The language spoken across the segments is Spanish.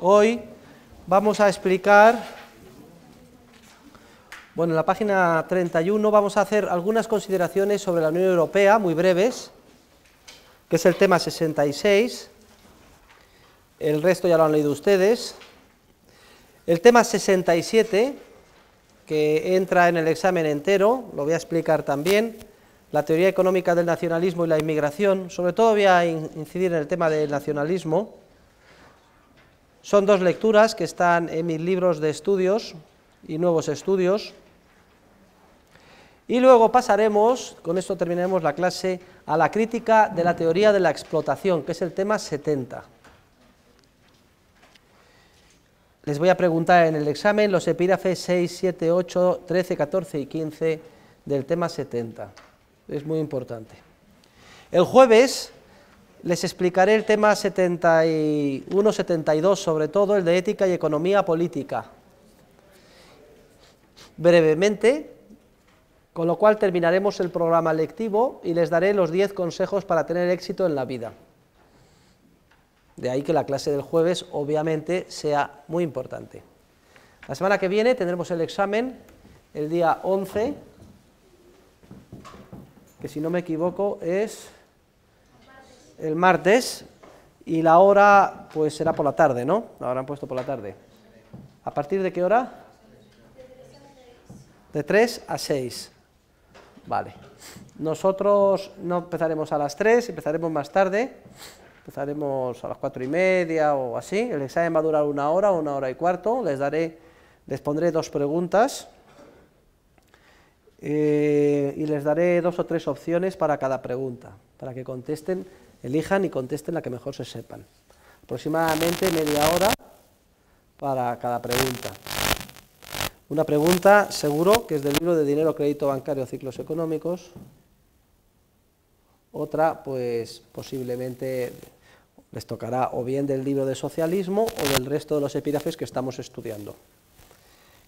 Hoy vamos a explicar, bueno, en la página 31 vamos a hacer algunas consideraciones sobre la Unión Europea, muy breves, que es el tema 66, el resto ya lo han leído ustedes. El tema 67, que entra en el examen entero, lo voy a explicar también, la teoría económica del nacionalismo y la inmigración, sobre todo voy a incidir en el tema del nacionalismo, son dos lecturas que están en mis libros de estudios y nuevos estudios. Y luego pasaremos, con esto terminaremos la clase, a la crítica de la teoría de la explotación, que es el tema 70. Les voy a preguntar en el examen los epígrafes 6, 7, 8, 13, 14 y 15 del tema 70. Es muy importante. El jueves les explicaré el tema 71, 72, sobre todo el de ética y economía política. Brevemente, con lo cual terminaremos el programa lectivo y les daré los 10 consejos para tener éxito en la vida. De ahí que la clase del jueves obviamente sea muy importante. La semana que viene tendremos el examen el día 11, que si no me equivoco es el martes y la hora pues será por la tarde, ¿no? La habrán puesto por la tarde. ¿A partir de qué hora? De 3 a 6. Vale. Nosotros no empezaremos a las 3, empezaremos más tarde. Empezaremos a las cuatro y media o así. El examen va a durar una hora, una hora y cuarto. Les daré, les pondré dos preguntas. Eh, y les daré dos o tres opciones para cada pregunta, para que contesten elijan y contesten la que mejor se sepan. Aproximadamente media hora para cada pregunta. Una pregunta, seguro, que es del libro de Dinero, Crédito Bancario, Ciclos Económicos. Otra, pues posiblemente les tocará o bien del libro de Socialismo o del resto de los epígrafes que estamos estudiando.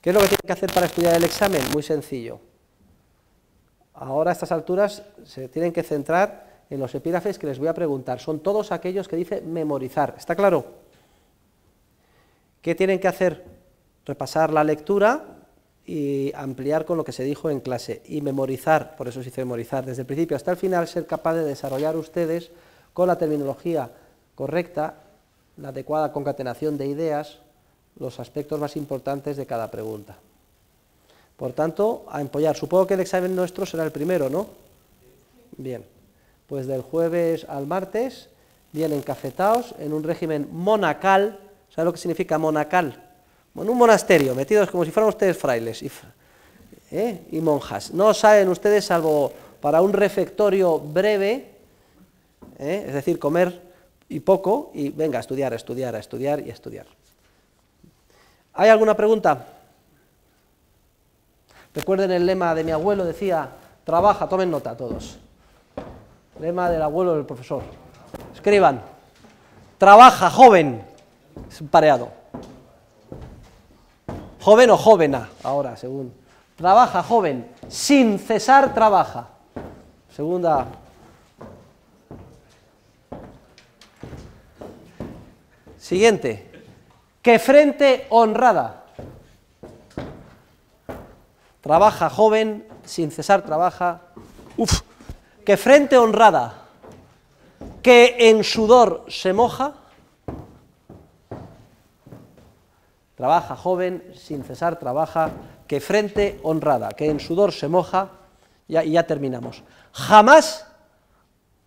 ¿Qué es lo que tienen que hacer para estudiar el examen? Muy sencillo. Ahora a estas alturas se tienen que centrar en los epígrafes que les voy a preguntar. Son todos aquellos que dice memorizar. ¿Está claro? ¿Qué tienen que hacer? Repasar la lectura y ampliar con lo que se dijo en clase. Y memorizar, por eso se dice memorizar, desde el principio hasta el final, ser capaz de desarrollar ustedes con la terminología correcta, la adecuada concatenación de ideas, los aspectos más importantes de cada pregunta. Por tanto, a empollar. Supongo que el examen nuestro será el primero, ¿no? Bien pues del jueves al martes, vienen cafetaos en un régimen monacal. ¿Saben lo que significa monacal? Bueno, un monasterio, metidos como si fueran ustedes frailes y, ¿eh? monjas. No saben ustedes salvo para un refectorio breve, ¿eh? es decir, comer y poco, y venga, a estudiar, a estudiar, a estudiar y a estudiar. ¿Hay alguna pregunta? Recuerden el lema de mi abuelo, decía, trabaja, tomen nota todos. Lema del abuelo del profesor. Escriban. Trabaja, joven. Es un pareado. Joven o jovena, ahora, según. Trabaja, joven. Sin cesar trabaja. Segunda. Siguiente. Que frente honrada. Trabaja joven, sin cesar trabaja. Uf que frente honrada, que en sudor se moja, trabaja joven, sin cesar trabaja, que frente honrada, que en sudor se moja, y ya terminamos. Jamás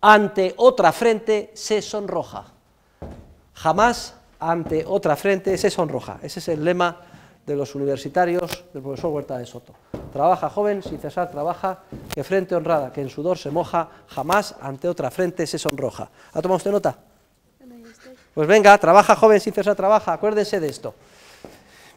ante otra frente se sonroja. Jamás ante otra frente se sonroja. Ese es el lema de los universitarios del profesor Huerta de Soto. Trabaja joven, sin cesar trabaja, que frente honrada, que en sudor se moja, jamás ante otra frente se sonroja. ¿Ha tomado usted nota? Pues venga, trabaja joven, sin cesar trabaja, acuérdese de esto.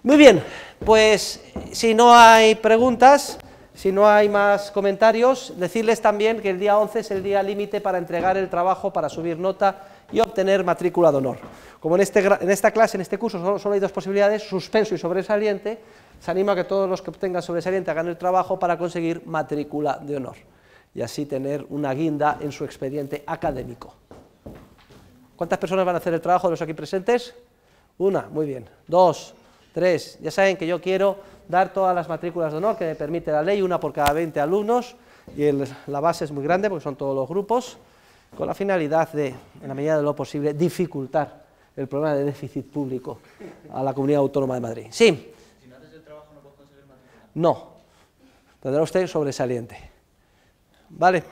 Muy bien, pues si no hay preguntas, si no hay más comentarios, decirles también que el día 11 es el día límite para entregar el trabajo, para subir nota, y obtener matrícula de honor. Como en, este, en esta clase, en este curso, solo, hay dos posibilidades, suspenso y sobresaliente, se anima a que todos los que obtengan sobresaliente hagan el trabajo para conseguir matrícula de honor y así tener una guinda en su expediente académico. ¿Cuántas personas van a hacer el trabajo de los aquí presentes? Una, muy bien. Dos, tres. Ya saben que yo quiero dar todas las matrículas de honor que me permite la ley, una por cada 20 alumnos, y la base es muy grande porque son todos los grupos con la finalidad de, en la medida de lo posible, dificultar el problema de déficit público a la Comunidad Autónoma de Madrid. Sí. Si no haces el trabajo no conseguir más. No. Tendrá usted sobresaliente. Vale.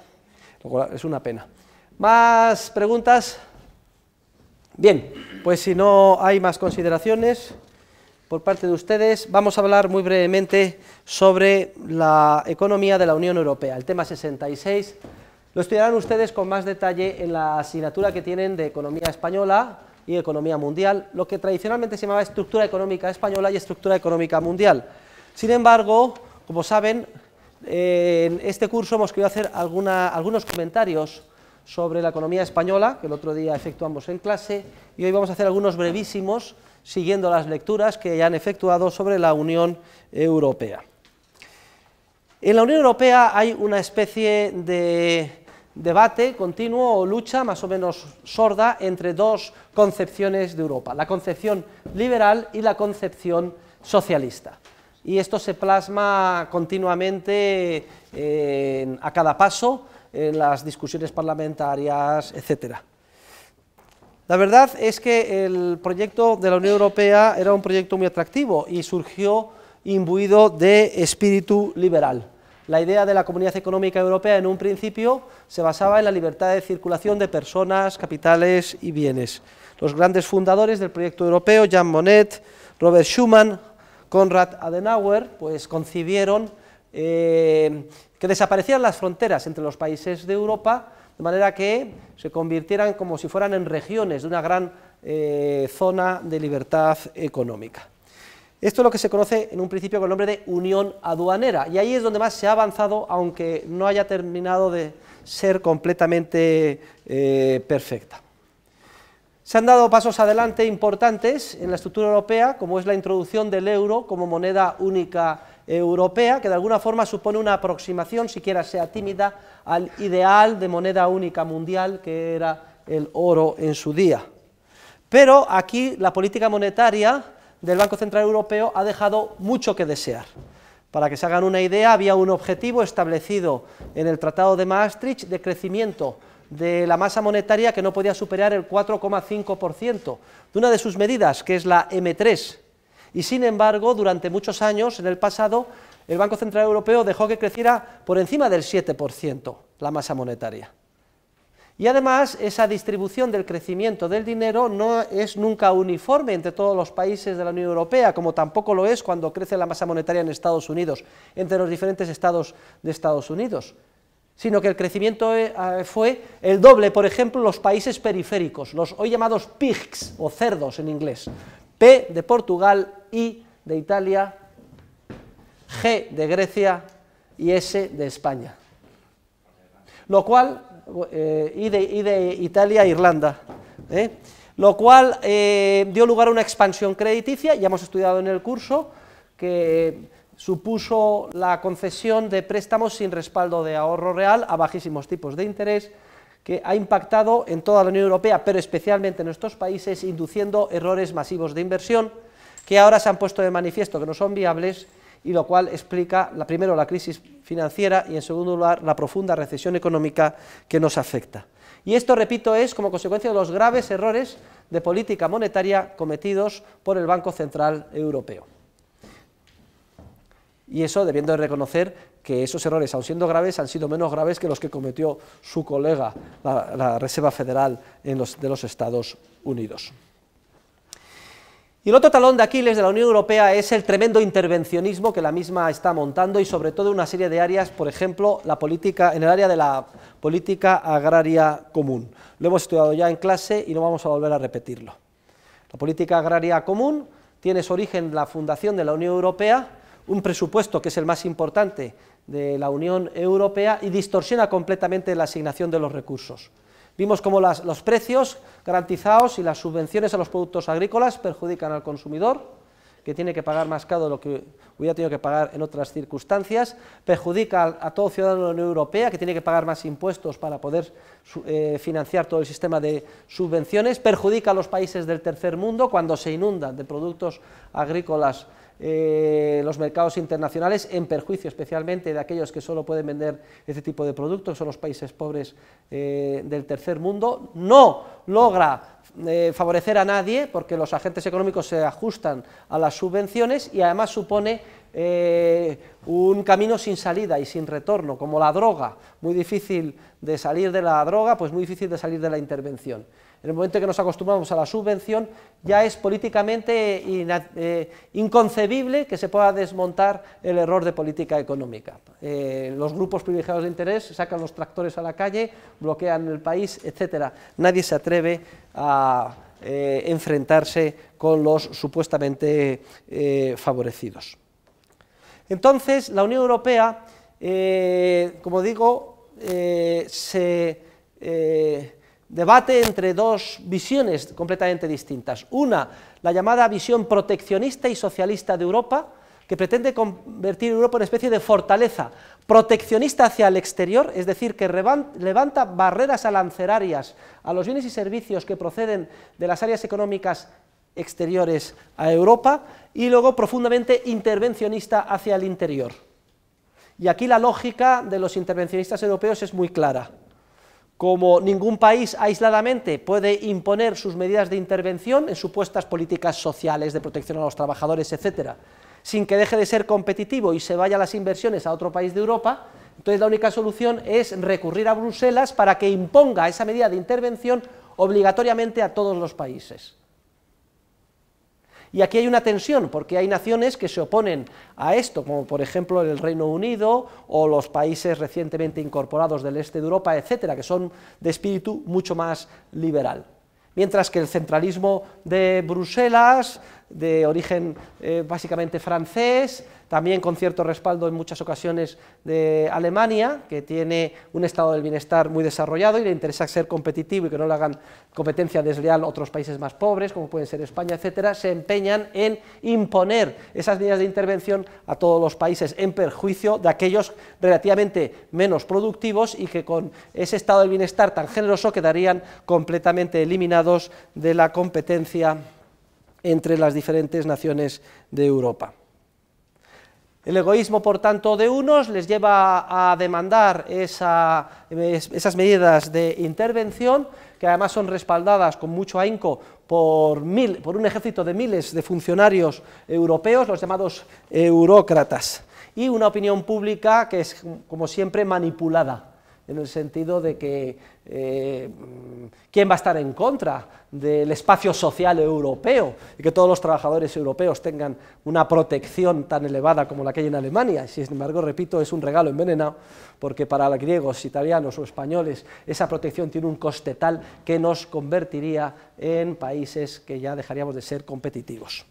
es una pena. ¿Más preguntas? Bien, pues si no hay más consideraciones por parte de ustedes, vamos a hablar muy brevemente sobre la economía de la Unión Europea, el tema 66 lo estudiarán ustedes con más detalle en la asignatura que tienen de Economía Española y Economía Mundial, lo que tradicionalmente se llamaba Estructura Económica Española y Estructura Económica Mundial. Sin embargo, como saben, en este curso hemos querido hacer algunos comentarios sobre la economía española, que el otro día efectuamos en clase, y hoy vamos a hacer algunos brevísimos, siguiendo las lecturas que ya han efectuado sobre la Unión Europea. En la Unión Europea hay una especie de debate continuo o lucha más o menos sorda entre dos concepciones de Europa, la concepción liberal y la concepción socialista. Y esto se plasma continuamente eh, a cada paso en las discusiones parlamentarias, etcétera. La verdad es que el proyecto de la Unión Europea era un proyecto muy atractivo y surgió imbuido de espíritu liberal. La idea de la Comunidad Económica Europea en un principio se basaba en la libertad de circulación de personas, capitales y bienes. Los grandes fundadores del proyecto europeo, Jean Monnet, Robert Schuman, Konrad Adenauer, pues concibieron eh, que desaparecieran las fronteras entre los países de Europa, de manera que se convirtieran como si fueran en regiones de una gran eh, zona de libertad económica. Esto es lo que se conoce en un principio con el nombre de unión aduanera, y ahí es donde más se ha avanzado, aunque no haya terminado de ser completamente eh, perfecta. Se han dado pasos adelante importantes en la estructura europea, como es la introducción del euro como moneda única europea, que de alguna forma supone una aproximación, siquiera sea tímida, al ideal de moneda única mundial que era el oro en su día. Pero aquí la política monetaria del Banco Central Europeo ha dejado mucho que desear. Para que se hagan una idea, había un objetivo establecido en el Tratado de Maastricht de crecimiento de la masa monetaria que no podía superar el 4,5%, de una de sus medidas, que es la M3. Y sin embargo, durante muchos años, en el pasado, el Banco Central Europeo dejó que creciera por encima del 7% la masa monetaria. Y además esa distribución del crecimiento del dinero no es nunca uniforme entre todos los países de la Unión Europea, como tampoco lo es cuando crece la masa monetaria en Estados Unidos, entre los diferentes estados de Estados Unidos sino que el crecimiento eh, ah, fue el doble, por ejemplo, los países periféricos, los hoy llamados pigs o cerdos en inglés, P de Portugal, I de Italia, G de Grecia y S de España. Lo cual eh, y, de, Italia a Irlanda. ¿eh? Lo cual eh, dio lugar a una expansión crediticia, ya hemos estudiado en el curso, que supuso la concesión de préstamos sin respaldo de ahorro real a bajísimos tipos de interés, que ha impactado en toda la Unión Europea, pero especialmente en estos países, induciendo errores masivos de inversión, que ahora se han puesto de manifiesto que no son viables y lo cual explica primero la crisis financiera y en segundo lugar la profunda recesión económica que nos afecta. Y esto, repito, es como consecuencia de los graves errores de política monetaria cometidos por el Banco Central Europeo. Y eso debiendo reconocer que esos errores, aun siendo graves, han sido menos graves que los que cometió su colega, la, Reserva Federal de los Estados Unidos. Y el otro talón de Aquiles de la Unión Europea es el tremendo intervencionismo que la misma está montando y sobre todo una serie de áreas, por ejemplo, la política, en el área de la política agraria común. Lo hemos estudiado ya en clase y no vamos a volver a repetirlo. La política agraria común tiene su origen en la fundación de la Unión Europea, un presupuesto que es el más importante de la Unión Europea y distorsiona completamente la asignación de los recursos. Vimos cómo los precios garantizados y las subvenciones a los productos agrícolas perjudican al consumidor, que tiene que pagar más caro de lo que hubiera tenido que pagar en otras circunstancias, perjudica a, todo ciudadano de la Unión Europea, que tiene que pagar más impuestos para poder eh, financiar todo el sistema de subvenciones, perjudica a los países del tercer mundo cuando se inundan de productos agrícolas eh, los mercados internacionales, en perjuicio especialmente de aquellos que solo pueden vender este tipo de productos, son los países pobres eh, del tercer mundo, no logra eh, favorecer a nadie porque los agentes económicos se ajustan a las subvenciones y además supone un camino sin salida y sin retorno, como la droga, muy difícil de salir de la droga, pues muy difícil de salir de la intervención. En el momento en que nos acostumbramos a la subvención, ya es políticamente eh, inconcebible que se pueda desmontar el error de política económica. Eh, los grupos privilegiados de interés sacan los tractores a la calle, bloquean el país, etc. Nadie se atreve a eh, enfrentarse con los supuestamente favorecidos. Entonces, la Unión Europea, como digo, se debate entre dos visiones completamente distintas. Una, la llamada visión proteccionista y socialista de Europa, que pretende convertir Europa en una especie de fortaleza proteccionista hacia el exterior, es decir, que levanta barreras alancerarias a los bienes y servicios que proceden de las áreas económicas exteriores a Europa, y luego profundamente intervencionista hacia el interior. Y aquí la lógica de los intervencionistas europeos es muy clara. Como ningún país aisladamente puede imponer sus medidas de intervención en supuestas políticas sociales de protección a los trabajadores, etcétera, sin que deje de ser competitivo y se vayan las inversiones a otro país de Europa, entonces la única solución es recurrir a Bruselas para que imponga esa medida de intervención obligatoriamente a todos los países. Y aquí hay una tensión, porque hay naciones que se oponen a esto, como por ejemplo el Reino Unido o los países recientemente incorporados del este de Europa, etcétera, que son de espíritu mucho más liberal. Mientras que el centralismo de Bruselas de origen eh, básicamente francés, también con cierto respaldo en muchas ocasiones de Alemania, que tiene un estado del bienestar muy desarrollado y le interesa ser competitivo y que no le hagan competencia desleal otros países más pobres, como pueden ser España, etcétera, se empeñan en imponer esas medidas de intervención a todos los países en perjuicio de aquellos relativamente menos productivos y que con ese estado del bienestar tan generoso quedarían completamente eliminados de la competencia entre las diferentes naciones de Europa. El egoísmo, por tanto, de unos les lleva a demandar esas medidas de intervención, que además son respaldadas con mucho ahínco por, por un ejército de miles de funcionarios europeos, los llamados eurócratas, y una opinión pública que es, como siempre, manipulada en el sentido de que eh, quién va a estar en contra del espacio social europeo y que todos los trabajadores europeos tengan una protección tan elevada como la que hay en Alemania. Sin embargo, repito, es un regalo envenenado porque para griegos, italianos o españoles esa protección tiene un coste tal que nos convertiría en países que ya dejaríamos de ser competitivos.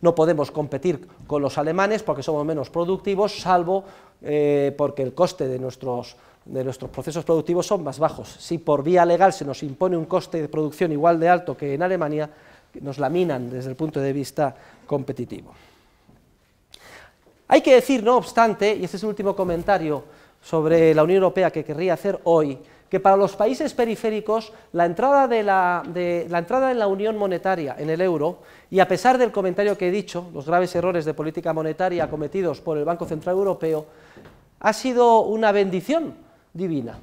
No podemos competir con los alemanes porque somos menos productivos, salvo eh, porque el coste de nuestros de nuestros procesos productivos son más bajos. Si por vía legal se nos impone un coste de producción igual de alto que en Alemania, nos laminan desde el punto de vista competitivo. Hay que decir, no obstante, y este es el último comentario sobre la Unión Europea que querría hacer hoy, que para los países periféricos la entrada, de la, la entrada en la unión monetaria, en el euro, y a pesar del comentario que he dicho, los graves errores de política monetaria cometidos por el Banco Central Europeo, ha sido una bendición divina.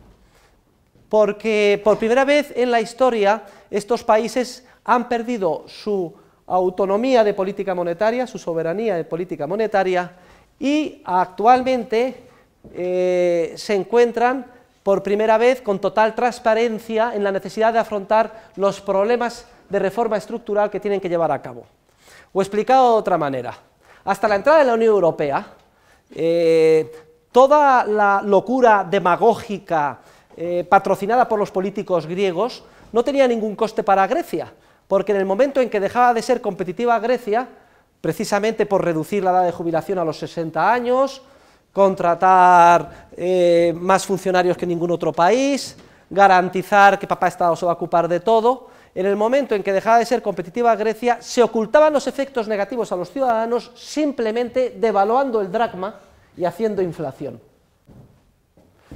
Porque por primera vez en la historia estos países han perdido su autonomía de política monetaria, su soberanía de política monetaria, y actualmente eh, se encuentran por primera vez con total transparencia en la necesidad de afrontar los problemas de reforma estructural que tienen que llevar a cabo. O explicado de otra manera, hasta la entrada de la Unión Europea, eh, toda la locura demagógica eh, patrocinada por los políticos griegos no tenía ningún coste para Grecia, porque en el momento en que dejaba de ser competitiva Grecia, precisamente por reducir la edad de jubilación a los 60 años, contratar eh, más funcionarios que ningún otro país, garantizar que papá Estado se va a ocupar de todo, en el momento en que dejaba de ser competitiva Grecia, se ocultaban los efectos negativos a los ciudadanos simplemente devaluando el dracma y haciendo inflación.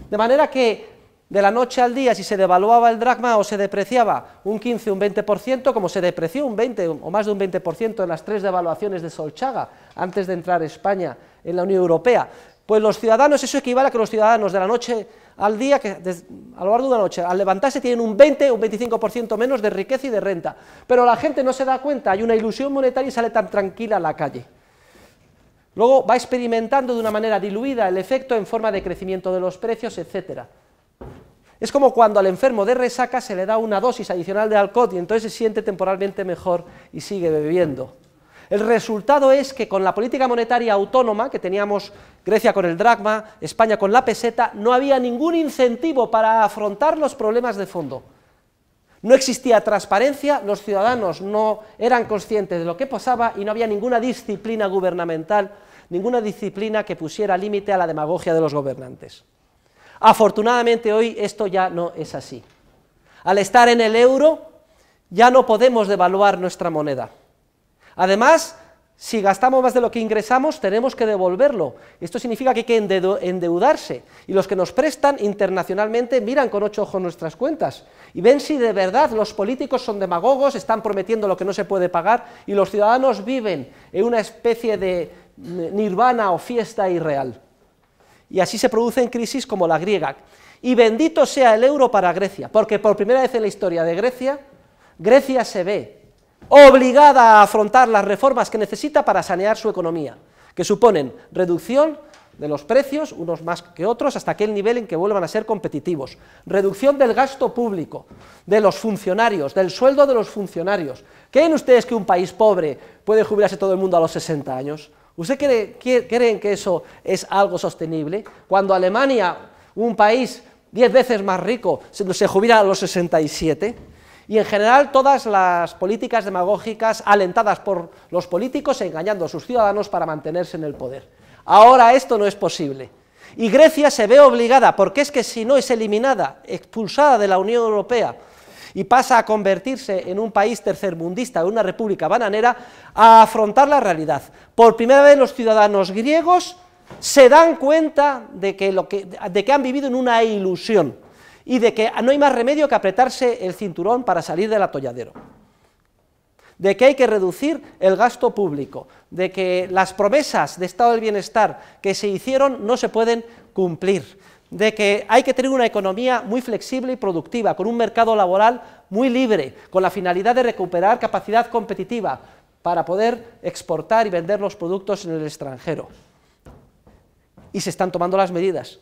De manera que de la noche al día, si se devaluaba el dracma o se depreciaba un 15, un 20%, como se depreció un 20 o más de un 20% en las tres devaluaciones de Solchaga antes de entrar España en la Unión Europea, pues los ciudadanos, eso equivale a que los ciudadanos de la noche al día, que a lo largo de una noche, al levantarse tienen un 20 o un 25% menos de riqueza y de renta. Pero la gente no se da cuenta, hay una ilusión monetaria y sale tan tranquila a la calle. Luego va experimentando de una manera diluida el efecto en forma de crecimiento de los precios, etc. Es como cuando al enfermo de resaca se le da una dosis adicional de alcohol y entonces se siente temporalmente mejor y sigue bebiendo. El resultado es que con la política monetaria autónoma que teníamos Grecia con el dracma, España con la peseta, no había ningún incentivo para afrontar los problemas de fondo. No existía transparencia, los ciudadanos no eran conscientes de lo que pasaba y no había ninguna disciplina gubernamental, ninguna disciplina que pusiera límite a la demagogia de los gobernantes. Afortunadamente hoy esto ya no es así. Al estar en el euro ya no podemos devaluar nuestra moneda. Además, si gastamos más de lo que ingresamos, tenemos que devolverlo. Esto significa que hay que endeudarse. Y los que nos prestan internacionalmente miran con ocho ojos nuestras cuentas y ven si de verdad los políticos son demagogos, están prometiendo lo que no se puede pagar y los ciudadanos viven en una especie de nirvana o fiesta irreal. Y así se producen crisis como la griega. Y bendito sea el euro para Grecia, porque por primera vez en la historia de Grecia, Grecia se ve obligada a afrontar las reformas que necesita para sanear su economía, que suponen reducción de los precios, unos más que otros, hasta aquel nivel en que vuelvan a ser competitivos. Reducción del gasto público, de los funcionarios, del sueldo de los funcionarios. ¿Creen ustedes que un país pobre puede jubilarse todo el mundo a los 60 años? ¿Ustedes creen que eso es algo sostenible? Cuando Alemania, un país 10 veces más rico, se, se jubila a los 67, y en general todas las políticas demagógicas alentadas por los políticos engañando a sus ciudadanos para mantenerse en el poder. Ahora esto no es posible. Y Grecia se ve obligada, porque es que si no es eliminada, expulsada de la Unión Europea, y pasa a convertirse en un país tercermundista, en una república bananera, a afrontar la realidad. Por primera vez los ciudadanos griegos se dan cuenta de que, de que han vivido en una ilusión y de que no hay más remedio que apretarse el cinturón para salir del atolladero, de que hay que reducir el gasto público, de que las promesas de estado del bienestar que se hicieron no se pueden cumplir, de que hay que tener una economía muy flexible y productiva, con un mercado laboral muy libre, con la finalidad de recuperar capacidad competitiva para poder exportar y vender los productos en el extranjero. Y se están tomando las medidas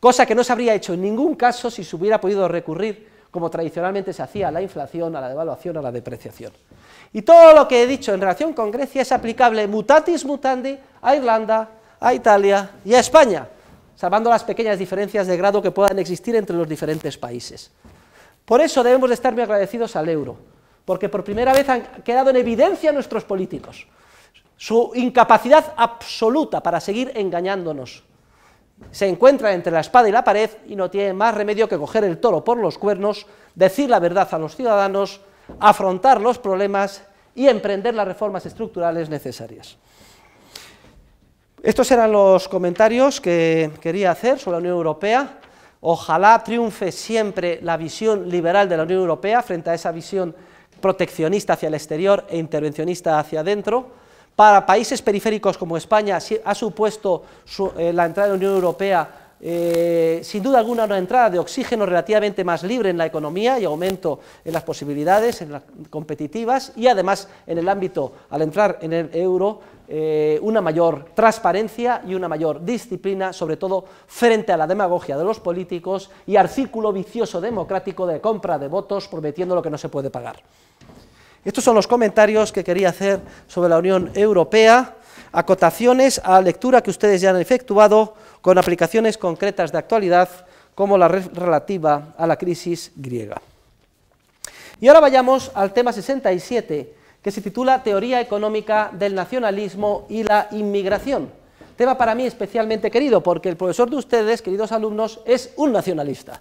cosa que no se habría hecho en ningún caso si se hubiera podido recurrir, como tradicionalmente se hacía, a la inflación, a la devaluación, a la depreciación. Y todo lo que he dicho en relación con Grecia es aplicable mutatis mutandi a Irlanda, a Italia y a España, salvando las pequeñas diferencias de grado que puedan existir entre los diferentes países. Por eso debemos de estar muy agradecidos al euro, porque por primera vez han quedado en evidencia nuestros políticos, su incapacidad absoluta para seguir engañándonos se encuentra entre la espada y la pared y no tiene más remedio que coger el toro por los cuernos, decir la verdad a los ciudadanos, afrontar los problemas y emprender las reformas estructurales necesarias. Estos eran los comentarios que quería hacer sobre la Unión Europea. Ojalá triunfe siempre la visión liberal de la Unión Europea frente a esa visión proteccionista hacia el exterior e intervencionista hacia adentro. Para países periféricos como España ha supuesto eh, la entrada de la Unión Europea eh, sin duda alguna una entrada de oxígeno relativamente más libre en la economía y aumento en las posibilidades en competitivas y además en el ámbito, al entrar en el euro, eh, una mayor transparencia y una mayor disciplina, sobre todo frente a la demagogia de los políticos y al círculo vicioso democrático de compra de votos prometiendo lo que no se puede pagar. Estos son los comentarios que quería hacer sobre la Unión Europea, acotaciones a lectura que ustedes ya han efectuado con aplicaciones concretas de actualidad como la relativa a la crisis griega. Y ahora vayamos al tema 67, que se titula Teoría económica del nacionalismo y la inmigración. Tema para mí especialmente querido, porque el profesor de ustedes, queridos alumnos, es un nacionalista.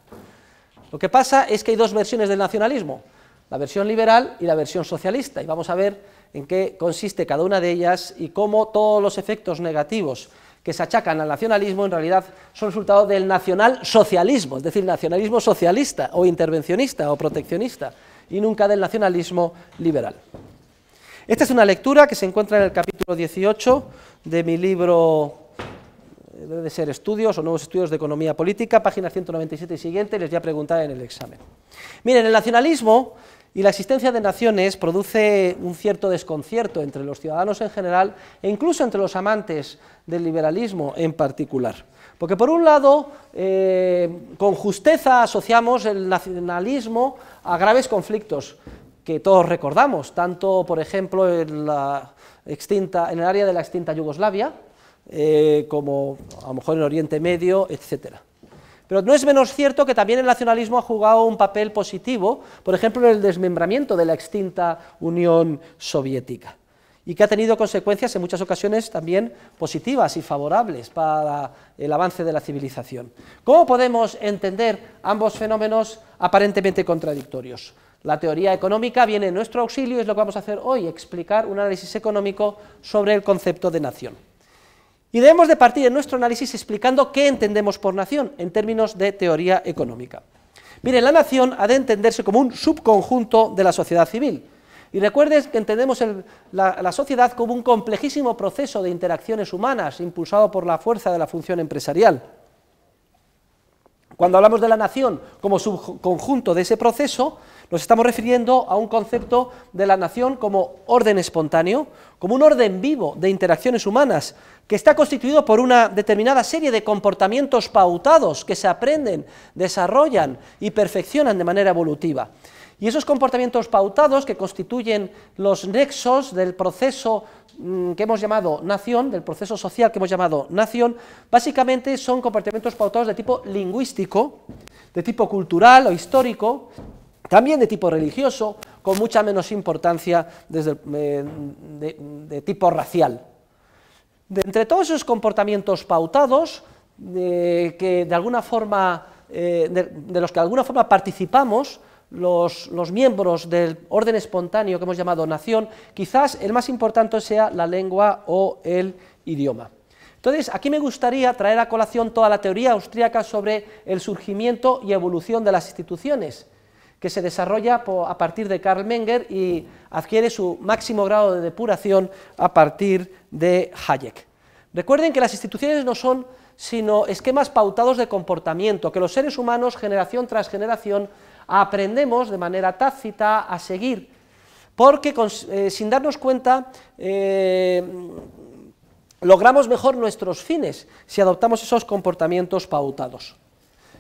Lo que pasa es que hay dos versiones del nacionalismo la versión liberal y la versión socialista, y vamos a ver en qué consiste cada una de ellas y cómo todos los efectos negativos que se achacan al nacionalismo en realidad son resultado del nacionalsocialismo, es decir, nacionalismo socialista o intervencionista o proteccionista, y nunca del nacionalismo liberal. Esta es una lectura que se encuentra en el capítulo 18 de mi libro eh, debe ser estudios o nuevos estudios de economía política, página 197 y siguiente, les voy a preguntar en el examen. Miren, el nacionalismo y la existencia de naciones produce un cierto desconcierto entre los ciudadanos en general e incluso entre los amantes del liberalismo en particular. Porque por un lado, eh, con justeza asociamos el nacionalismo a graves conflictos que todos recordamos, tanto por ejemplo en, la extinta, en el área de la extinta Yugoslavia, eh, como a lo mejor en Oriente Medio, etcétera. Pero no es menos cierto que también el nacionalismo ha jugado un papel positivo, por ejemplo, en el desmembramiento de la extinta Unión Soviética, y que ha tenido consecuencias en muchas ocasiones también positivas y favorables para el avance de la civilización. ¿Cómo podemos entender ambos fenómenos aparentemente contradictorios? La teoría económica viene en nuestro auxilio y es lo que vamos a hacer hoy, explicar un análisis económico sobre el concepto de nación. Y debemos de partir en nuestro análisis explicando qué entendemos por nación en términos de teoría económica. Miren, la nación ha de entenderse como un subconjunto de la sociedad civil. Y recuerden que entendemos la, sociedad como un complejísimo proceso de interacciones humanas impulsado por la fuerza de la función empresarial. Cuando hablamos de la nación como subconjunto de ese proceso, nos estamos refiriendo a un concepto de la nación como orden espontáneo, como un orden vivo de interacciones humanas, que está constituido por una determinada serie de comportamientos pautados que se aprenden, desarrollan y perfeccionan de manera evolutiva. Y esos comportamientos pautados que constituyen los nexos del proceso mm, que hemos llamado nación, del proceso social que hemos llamado nación, básicamente son comportamientos pautados de tipo lingüístico, de tipo cultural o histórico, también de tipo religioso, con mucha menos importancia desde, eh, de, tipo racial. De entre todos esos comportamientos pautados, que de alguna forma, eh, de, los que de alguna forma participamos, los, los, miembros del orden espontáneo que hemos llamado nación, quizás el más importante sea la lengua o el idioma. Entonces, aquí me gustaría traer a colación toda la teoría austríaca sobre el surgimiento y evolución de las instituciones que se desarrolla a partir de Karl Menger y adquiere su máximo grado de depuración a partir de Hayek. Recuerden que las instituciones no son sino esquemas pautados de comportamiento, que los seres humanos, generación tras generación, aprendemos de manera tácita a seguir, porque eh, sin darnos cuenta eh, logramos mejor nuestros fines si adoptamos esos comportamientos pautados.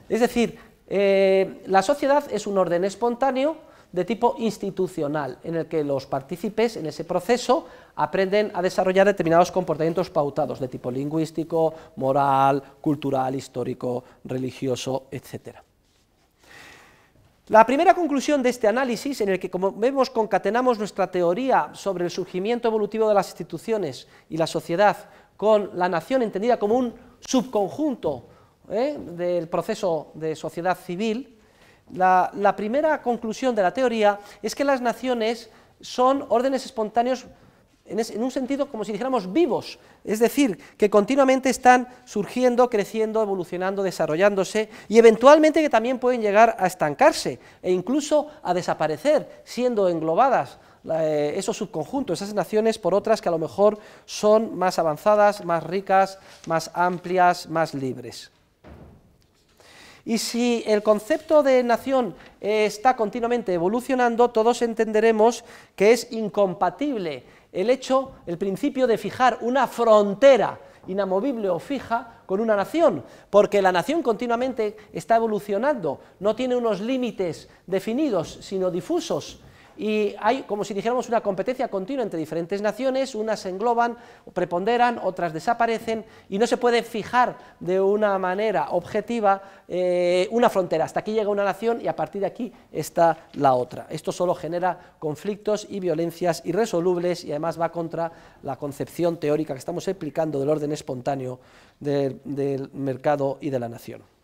Es decir, eh, la sociedad es un orden espontáneo de tipo institucional, en el que los partícipes en ese proceso aprenden a desarrollar determinados comportamientos pautados de tipo lingüístico, moral, cultural, histórico, religioso, etc. La primera conclusión de este análisis, en el que, como vemos, concatenamos nuestra teoría sobre el surgimiento evolutivo de las instituciones y la sociedad con la nación entendida como un subconjunto ¿eh? del proceso de sociedad civil, la, primera conclusión de la teoría es que las naciones son órdenes espontáneos en, un sentido como si dijéramos vivos, es decir, que continuamente están surgiendo, creciendo, evolucionando, desarrollándose y eventualmente que también pueden llegar a estancarse e incluso a desaparecer, siendo englobadas eh, esos subconjuntos, esas naciones por otras que a lo mejor son más avanzadas, más ricas, más amplias, más libres. Y si el concepto de nación eh, está continuamente evolucionando, todos entenderemos que es incompatible el hecho, el principio de fijar una frontera inamovible o fija con una nación, porque la nación continuamente está evolucionando, no tiene unos límites definidos, sino difusos, y hay como si dijéramos una competencia continua entre diferentes naciones, unas se engloban, preponderan, otras desaparecen y no se puede fijar de una manera objetiva eh, una frontera. Hasta aquí llega una nación y a partir de aquí está la otra. Esto solo genera conflictos y violencias irresolubles y además va contra la concepción teórica que estamos explicando del orden espontáneo del mercado y de la nación.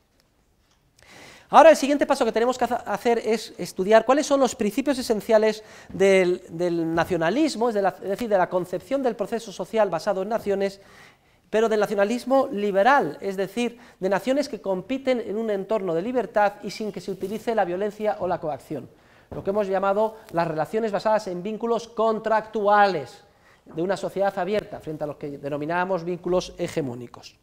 Ahora el siguiente paso que tenemos que hacer es estudiar cuáles son los principios esenciales del, nacionalismo, es, de es decir, de la concepción del proceso social basado en naciones, pero del nacionalismo liberal, es decir, de naciones que compiten en un entorno de libertad y sin que se utilice la violencia o la coacción. Lo que hemos llamado las relaciones basadas en vínculos contractuales de una sociedad abierta frente a los que denominábamos vínculos hegemónicos.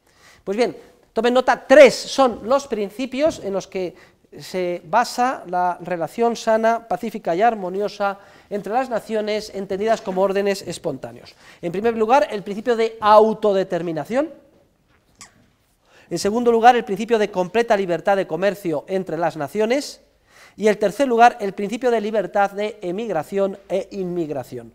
Pues bien, Tomen nota, tres son los principios en los que se basa la relación sana, pacífica y armoniosa entre las naciones entendidas como órdenes espontáneos. En primer lugar, el principio de autodeterminación. En segundo lugar, el principio de completa libertad de comercio entre las naciones. Y en tercer lugar, el principio de libertad de emigración e inmigración.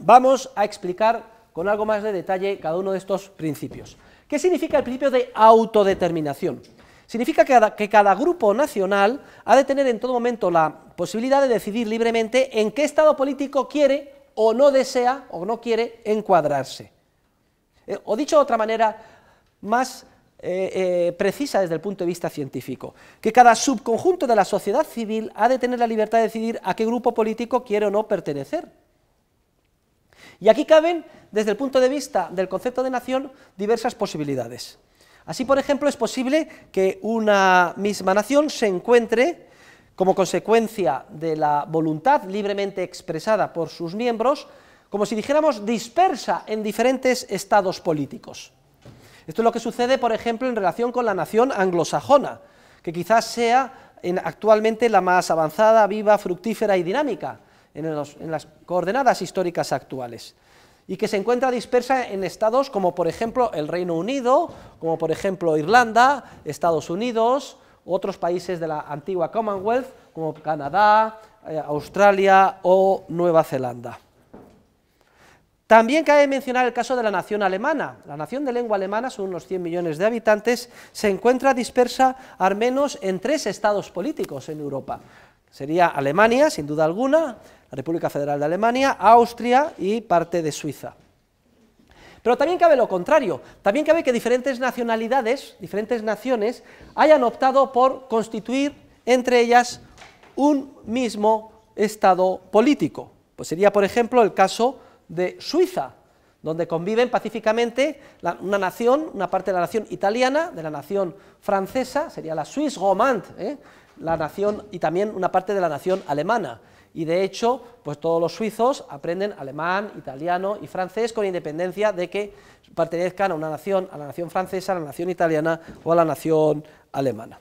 Vamos a explicar con algo más de detalle cada uno de estos principios. ¿Qué significa el principio de autodeterminación? Significa que cada, grupo nacional ha de tener en todo momento la posibilidad de decidir libremente en qué estado político quiere o no desea o no quiere encuadrarse. Eh, o dicho de otra manera, más eh, eh, precisa desde el punto de vista científico, que cada subconjunto de la sociedad civil ha de tener la libertad de decidir a qué grupo político quiere o no pertenecer. Y aquí caben, desde el punto de vista del concepto de nación, diversas posibilidades. Así, por ejemplo, es posible que una misma nación se encuentre, como consecuencia de la voluntad libremente expresada por sus miembros, como si dijéramos dispersa en diferentes estados políticos. Esto es lo que sucede, por ejemplo, en relación con la nación anglosajona, que quizás sea actualmente la más avanzada, viva, fructífera y dinámica, en, las coordenadas históricas actuales y que se encuentra dispersa en estados como por ejemplo el Reino Unido, como por ejemplo Irlanda, Estados Unidos, otros países de la antigua Commonwealth, como Canadá, eh, Australia o Nueva Zelanda. También cabe mencionar el caso de la nación alemana. La nación de lengua alemana, son unos 100 millones de habitantes, se encuentra dispersa al menos en tres estados políticos en Europa. Sería Alemania, sin duda alguna, la República Federal de Alemania, Austria y parte de Suiza. Pero también cabe lo contrario, también cabe que diferentes nacionalidades, diferentes naciones, hayan optado por constituir entre ellas un mismo Estado político. Pues sería, por ejemplo, el caso de Suiza, donde conviven pacíficamente una nación, una parte de la nación italiana, de la nación francesa, sería la Suisse romande, ¿eh? la nación, y también una parte de la nación alemana y de hecho, pues todos los suizos aprenden alemán, italiano y francés con independencia de que pertenezcan a una nación, a la nación francesa, a la nación italiana o a la nación alemana.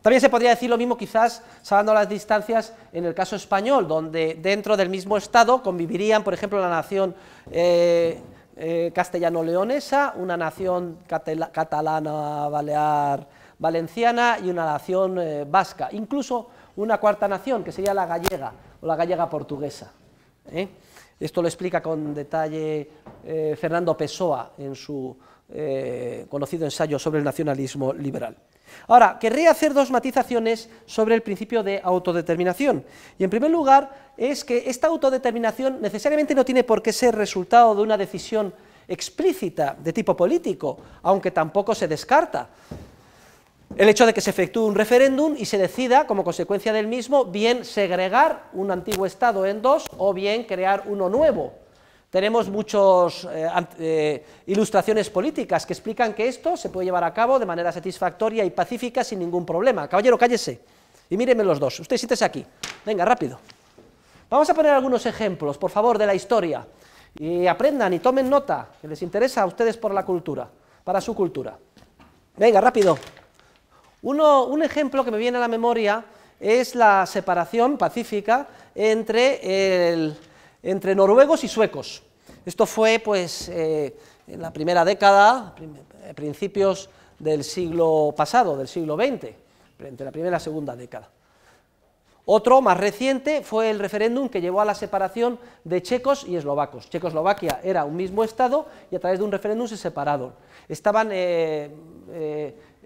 También se podría decir lo mismo quizás, salvando las distancias, en el caso español, donde dentro del mismo Estado convivirían, por ejemplo, la nación eh, eh, castellano-leonesa, una nación catalana-balear-valenciana y una nación eh, vasca. Incluso una cuarta nación, que sería la gallega o la gallega portuguesa. ¿eh? Esto lo explica con detalle eh, Fernando Pessoa en su eh, conocido ensayo sobre el nacionalismo liberal. Ahora, querría hacer dos matizaciones sobre el principio de autodeterminación. Y en primer lugar, es que esta autodeterminación necesariamente no tiene por qué ser resultado de una decisión explícita de tipo político, aunque tampoco se descarta el hecho de que se efectúe un referéndum y se decida, como consecuencia del mismo, bien segregar un antiguo Estado en dos o bien crear uno nuevo. Tenemos muchas eh, eh, ilustraciones políticas que explican que esto se puede llevar a cabo de manera satisfactoria y pacífica sin ningún problema. Caballero, cállese y míreme los dos. Usted siéntese aquí. Venga, rápido. Vamos a poner algunos ejemplos, por favor, de la historia. Y aprendan y tomen nota, que les interesa a ustedes por la cultura, para su cultura. Venga, rápido un ejemplo que me viene a la memoria es la separación pacífica entre, entre noruegos y suecos. Esto fue pues, eh, en la primera década, eh, principios del siglo pasado, del siglo XX, entre la primera y la segunda década. Otro más reciente fue el referéndum que llevó a la separación de checos y eslovacos. Checoslovaquia era un mismo Estado y a través de un referéndum se separaron. Estaban eh,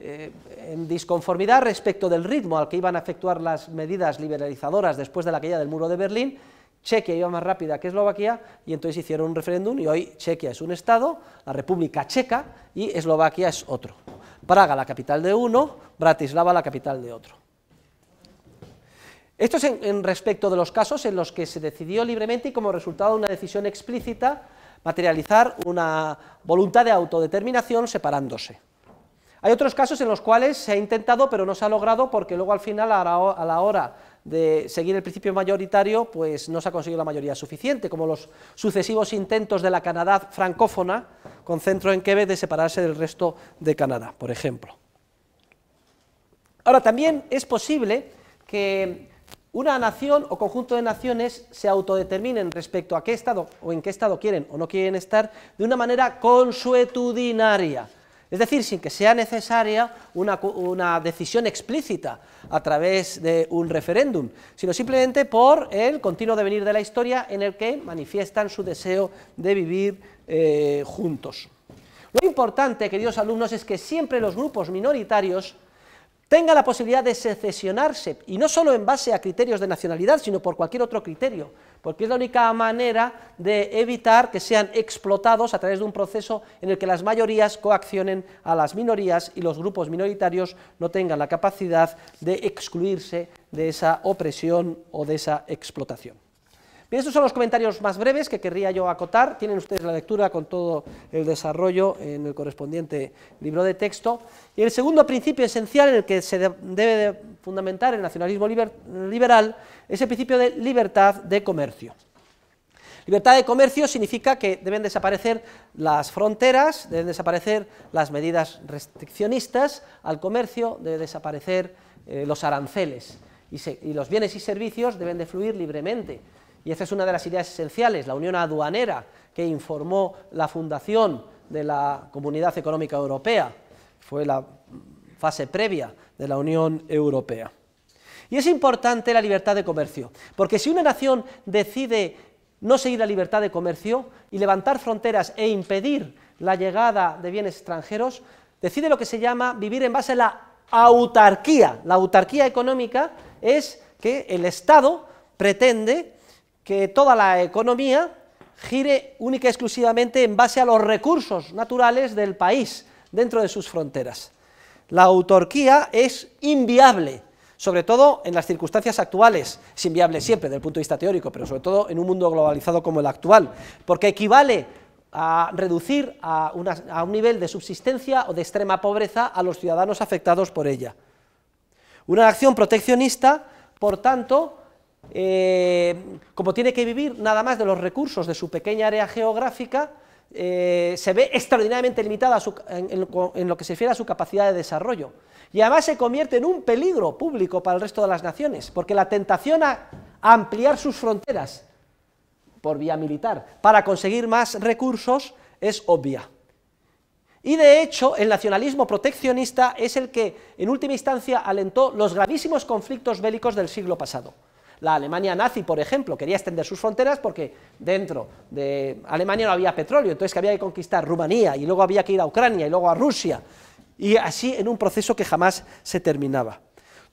eh, en disconformidad respecto del ritmo al que iban a efectuar las medidas liberalizadoras después de la caída del muro de Berlín, Chequia iba más rápida que Eslovaquia y entonces hicieron un referéndum y hoy Chequia es un estado, la República Checa y Eslovaquia es otro. Praga la capital de uno, Bratislava la capital de otro. Esto es en, respecto de los casos en los que se decidió libremente y como resultado de una decisión explícita materializar una voluntad de autodeterminación separándose. Hay otros casos en los cuales se ha intentado pero no se ha logrado porque luego al final a la hora de seguir el principio mayoritario pues no se ha conseguido la mayoría suficiente, como los sucesivos intentos de la Canadá francófona con centro en Quebec de separarse del resto de Canadá, por ejemplo. Ahora, también es posible que una nación o conjunto de naciones se autodeterminen respecto a qué estado o en qué estado quieren o no quieren estar de una manera consuetudinaria. Es decir, sin que sea necesaria una, decisión explícita a través de un referéndum, sino simplemente por el continuo devenir de la historia en el que manifiestan su deseo de vivir eh, juntos. Lo importante, queridos alumnos, es que siempre los grupos minoritarios tenga la posibilidad de secesionarse, y no solo en base a criterios de nacionalidad, sino por cualquier otro criterio, porque es la única manera de evitar que sean explotados a través de un proceso en el que las mayorías coaccionen a las minorías y los grupos minoritarios no tengan la capacidad de excluirse de esa opresión o de esa explotación. Bien, estos son los comentarios más breves que querría yo acotar. Tienen ustedes la lectura con todo el desarrollo en el correspondiente libro de texto. Y el segundo principio esencial en el que se debe fundamentar el nacionalismo liberal es el principio de libertad de comercio. Libertad de comercio significa que deben desaparecer las fronteras, deben desaparecer las medidas restriccionistas al comercio, deben desaparecer eh, los aranceles y los bienes y servicios deben de fluir libremente y esa es una de las ideas esenciales, la Unión Aduanera, que informó la fundación de la Comunidad Económica Europea, fue la fase previa de la Unión Europea. Y es importante la libertad de comercio, porque si una nación decide no seguir la libertad de comercio y levantar fronteras e impedir la llegada de bienes extranjeros, decide lo que se llama vivir en base a la autarquía. La autarquía económica es que el Estado pretende que toda la economía gire única y exclusivamente en base a los recursos naturales del país dentro de sus fronteras. La autarquía es inviable, sobre todo en las circunstancias actuales, es inviable siempre desde el punto de vista teórico, pero sobre todo en un mundo globalizado como el actual, porque equivale a reducir a, a un nivel de subsistencia o de extrema pobreza a los ciudadanos afectados por ella. Una acción proteccionista, por tanto, eh, como tiene que vivir nada más de los recursos de su pequeña área geográfica, eh, se ve extraordinariamente limitada en, lo, que se refiere a su capacidad de desarrollo. Y además se convierte en un peligro público para el resto de las naciones, porque la tentación a ampliar sus fronteras por vía militar para conseguir más recursos es obvia. Y de hecho, el nacionalismo proteccionista es el que, en última instancia, alentó los gravísimos conflictos bélicos del siglo pasado. La Alemania nazi, por ejemplo, quería extender sus fronteras porque dentro de Alemania no había petróleo, entonces que había que conquistar Rumanía y luego había que ir a Ucrania y luego a Rusia. Y así en un proceso que jamás se terminaba.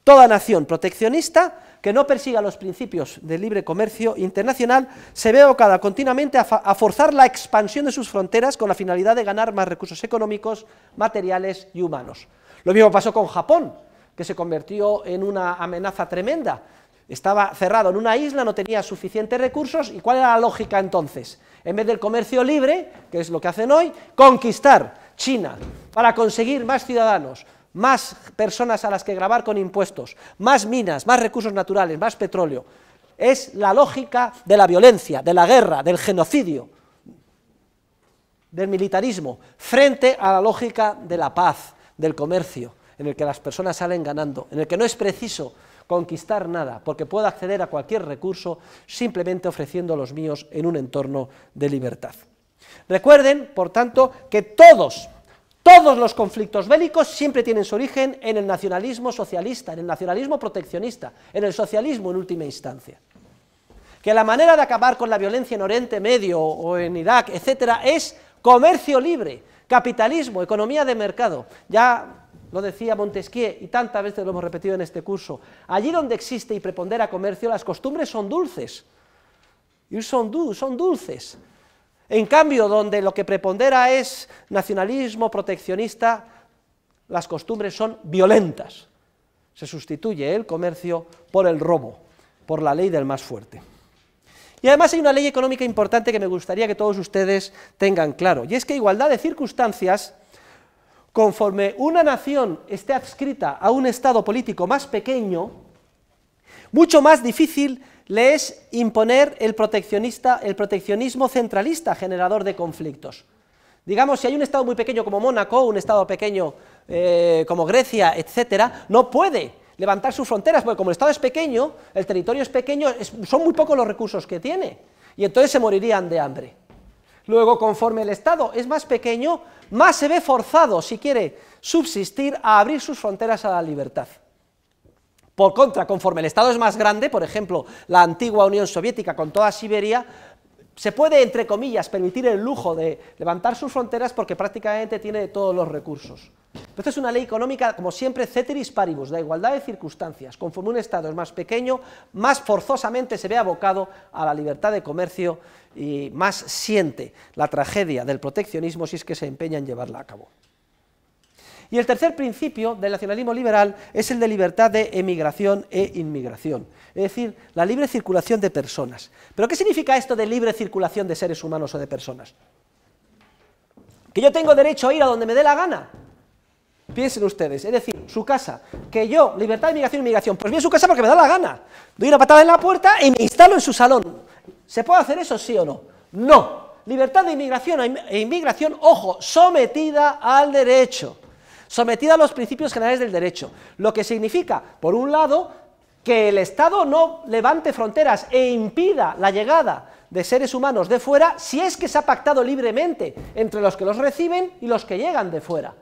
Toda nación proteccionista que no persiga los principios del libre comercio internacional se ve obligada continuamente a, forzar la expansión de sus fronteras con la finalidad de ganar más recursos económicos, materiales y humanos. Lo mismo pasó con Japón, que se convirtió en una amenaza tremenda estaba cerrado en una isla, no tenía suficientes recursos, ¿y cuál era la lógica entonces? En vez del comercio libre, que es lo que hacen hoy, conquistar China para conseguir más ciudadanos, más personas a las que grabar con impuestos, más minas, más recursos naturales, más petróleo. Es la lógica de la violencia, de la guerra, del genocidio, del militarismo, frente a la lógica de la paz, del comercio, en el que las personas salen ganando, en el que no es preciso conquistar nada, porque puedo acceder a cualquier recurso simplemente ofreciendo los míos en un entorno de libertad. Recuerden, por tanto, que todos, todos los conflictos bélicos siempre tienen su origen en el nacionalismo socialista, en el nacionalismo proteccionista, en el socialismo en última instancia. Que la manera de acabar con la violencia en Oriente Medio o en Irak, etcétera, es comercio libre, capitalismo, economía de mercado. Ya lo decía Montesquieu y tantas veces lo hemos repetido en este curso. Allí donde existe y prepondera comercio, las costumbres son dulces. Y son, son dulces. En cambio, donde lo que prepondera es nacionalismo proteccionista, las costumbres son violentas. Se sustituye el comercio por el robo, por la ley del más fuerte. Y además hay una ley económica importante que me gustaría que todos ustedes tengan claro, y es que igualdad de circunstancias conforme una nación esté adscrita a un Estado político más pequeño, mucho más difícil le es imponer el, proteccionista, el proteccionismo centralista generador de conflictos. Digamos, si hay un Estado muy pequeño como Mónaco, un Estado pequeño eh, como Grecia, etcétera, no puede levantar sus fronteras, porque como el Estado es pequeño, el territorio es pequeño, son muy pocos los recursos que tiene, y entonces se morirían de hambre. Luego, conforme el Estado es más pequeño, más se ve forzado, si quiere subsistir, a abrir sus fronteras a la libertad. Por contra, conforme el Estado es más grande, por ejemplo, la antigua Unión Soviética con toda Siberia, se puede, entre comillas, permitir el lujo de levantar sus fronteras porque prácticamente tiene todos los recursos. Entonces, es una ley económica, como siempre, ceteris paribus, de igualdad de circunstancias. Conforme un Estado es más pequeño, más forzosamente se ve abocado a la libertad de comercio y más siente la tragedia del proteccionismo si es que se empeña en llevarla a cabo. Y el tercer principio del nacionalismo liberal es el de libertad de emigración e inmigración, es decir, la libre circulación de personas. ¿Pero qué significa esto de libre circulación de seres humanos o de personas? Que yo tengo derecho a ir a donde me dé la gana. Piensen ustedes, es decir, su casa, que yo, libertad de inmigración e inmigración, pues voy a su casa porque me da la gana. Doy una patada en la puerta y me instalo en su salón. ¿Se puede hacer eso, sí o no? No. Libertad de inmigración e inmigración, ojo, sometida al derecho sometida a los principios generales del derecho, lo que significa, por un lado, que el Estado no levante fronteras e impida la llegada de seres humanos de fuera si es que se ha pactado libremente entre los que los reciben y los que llegan de fuera.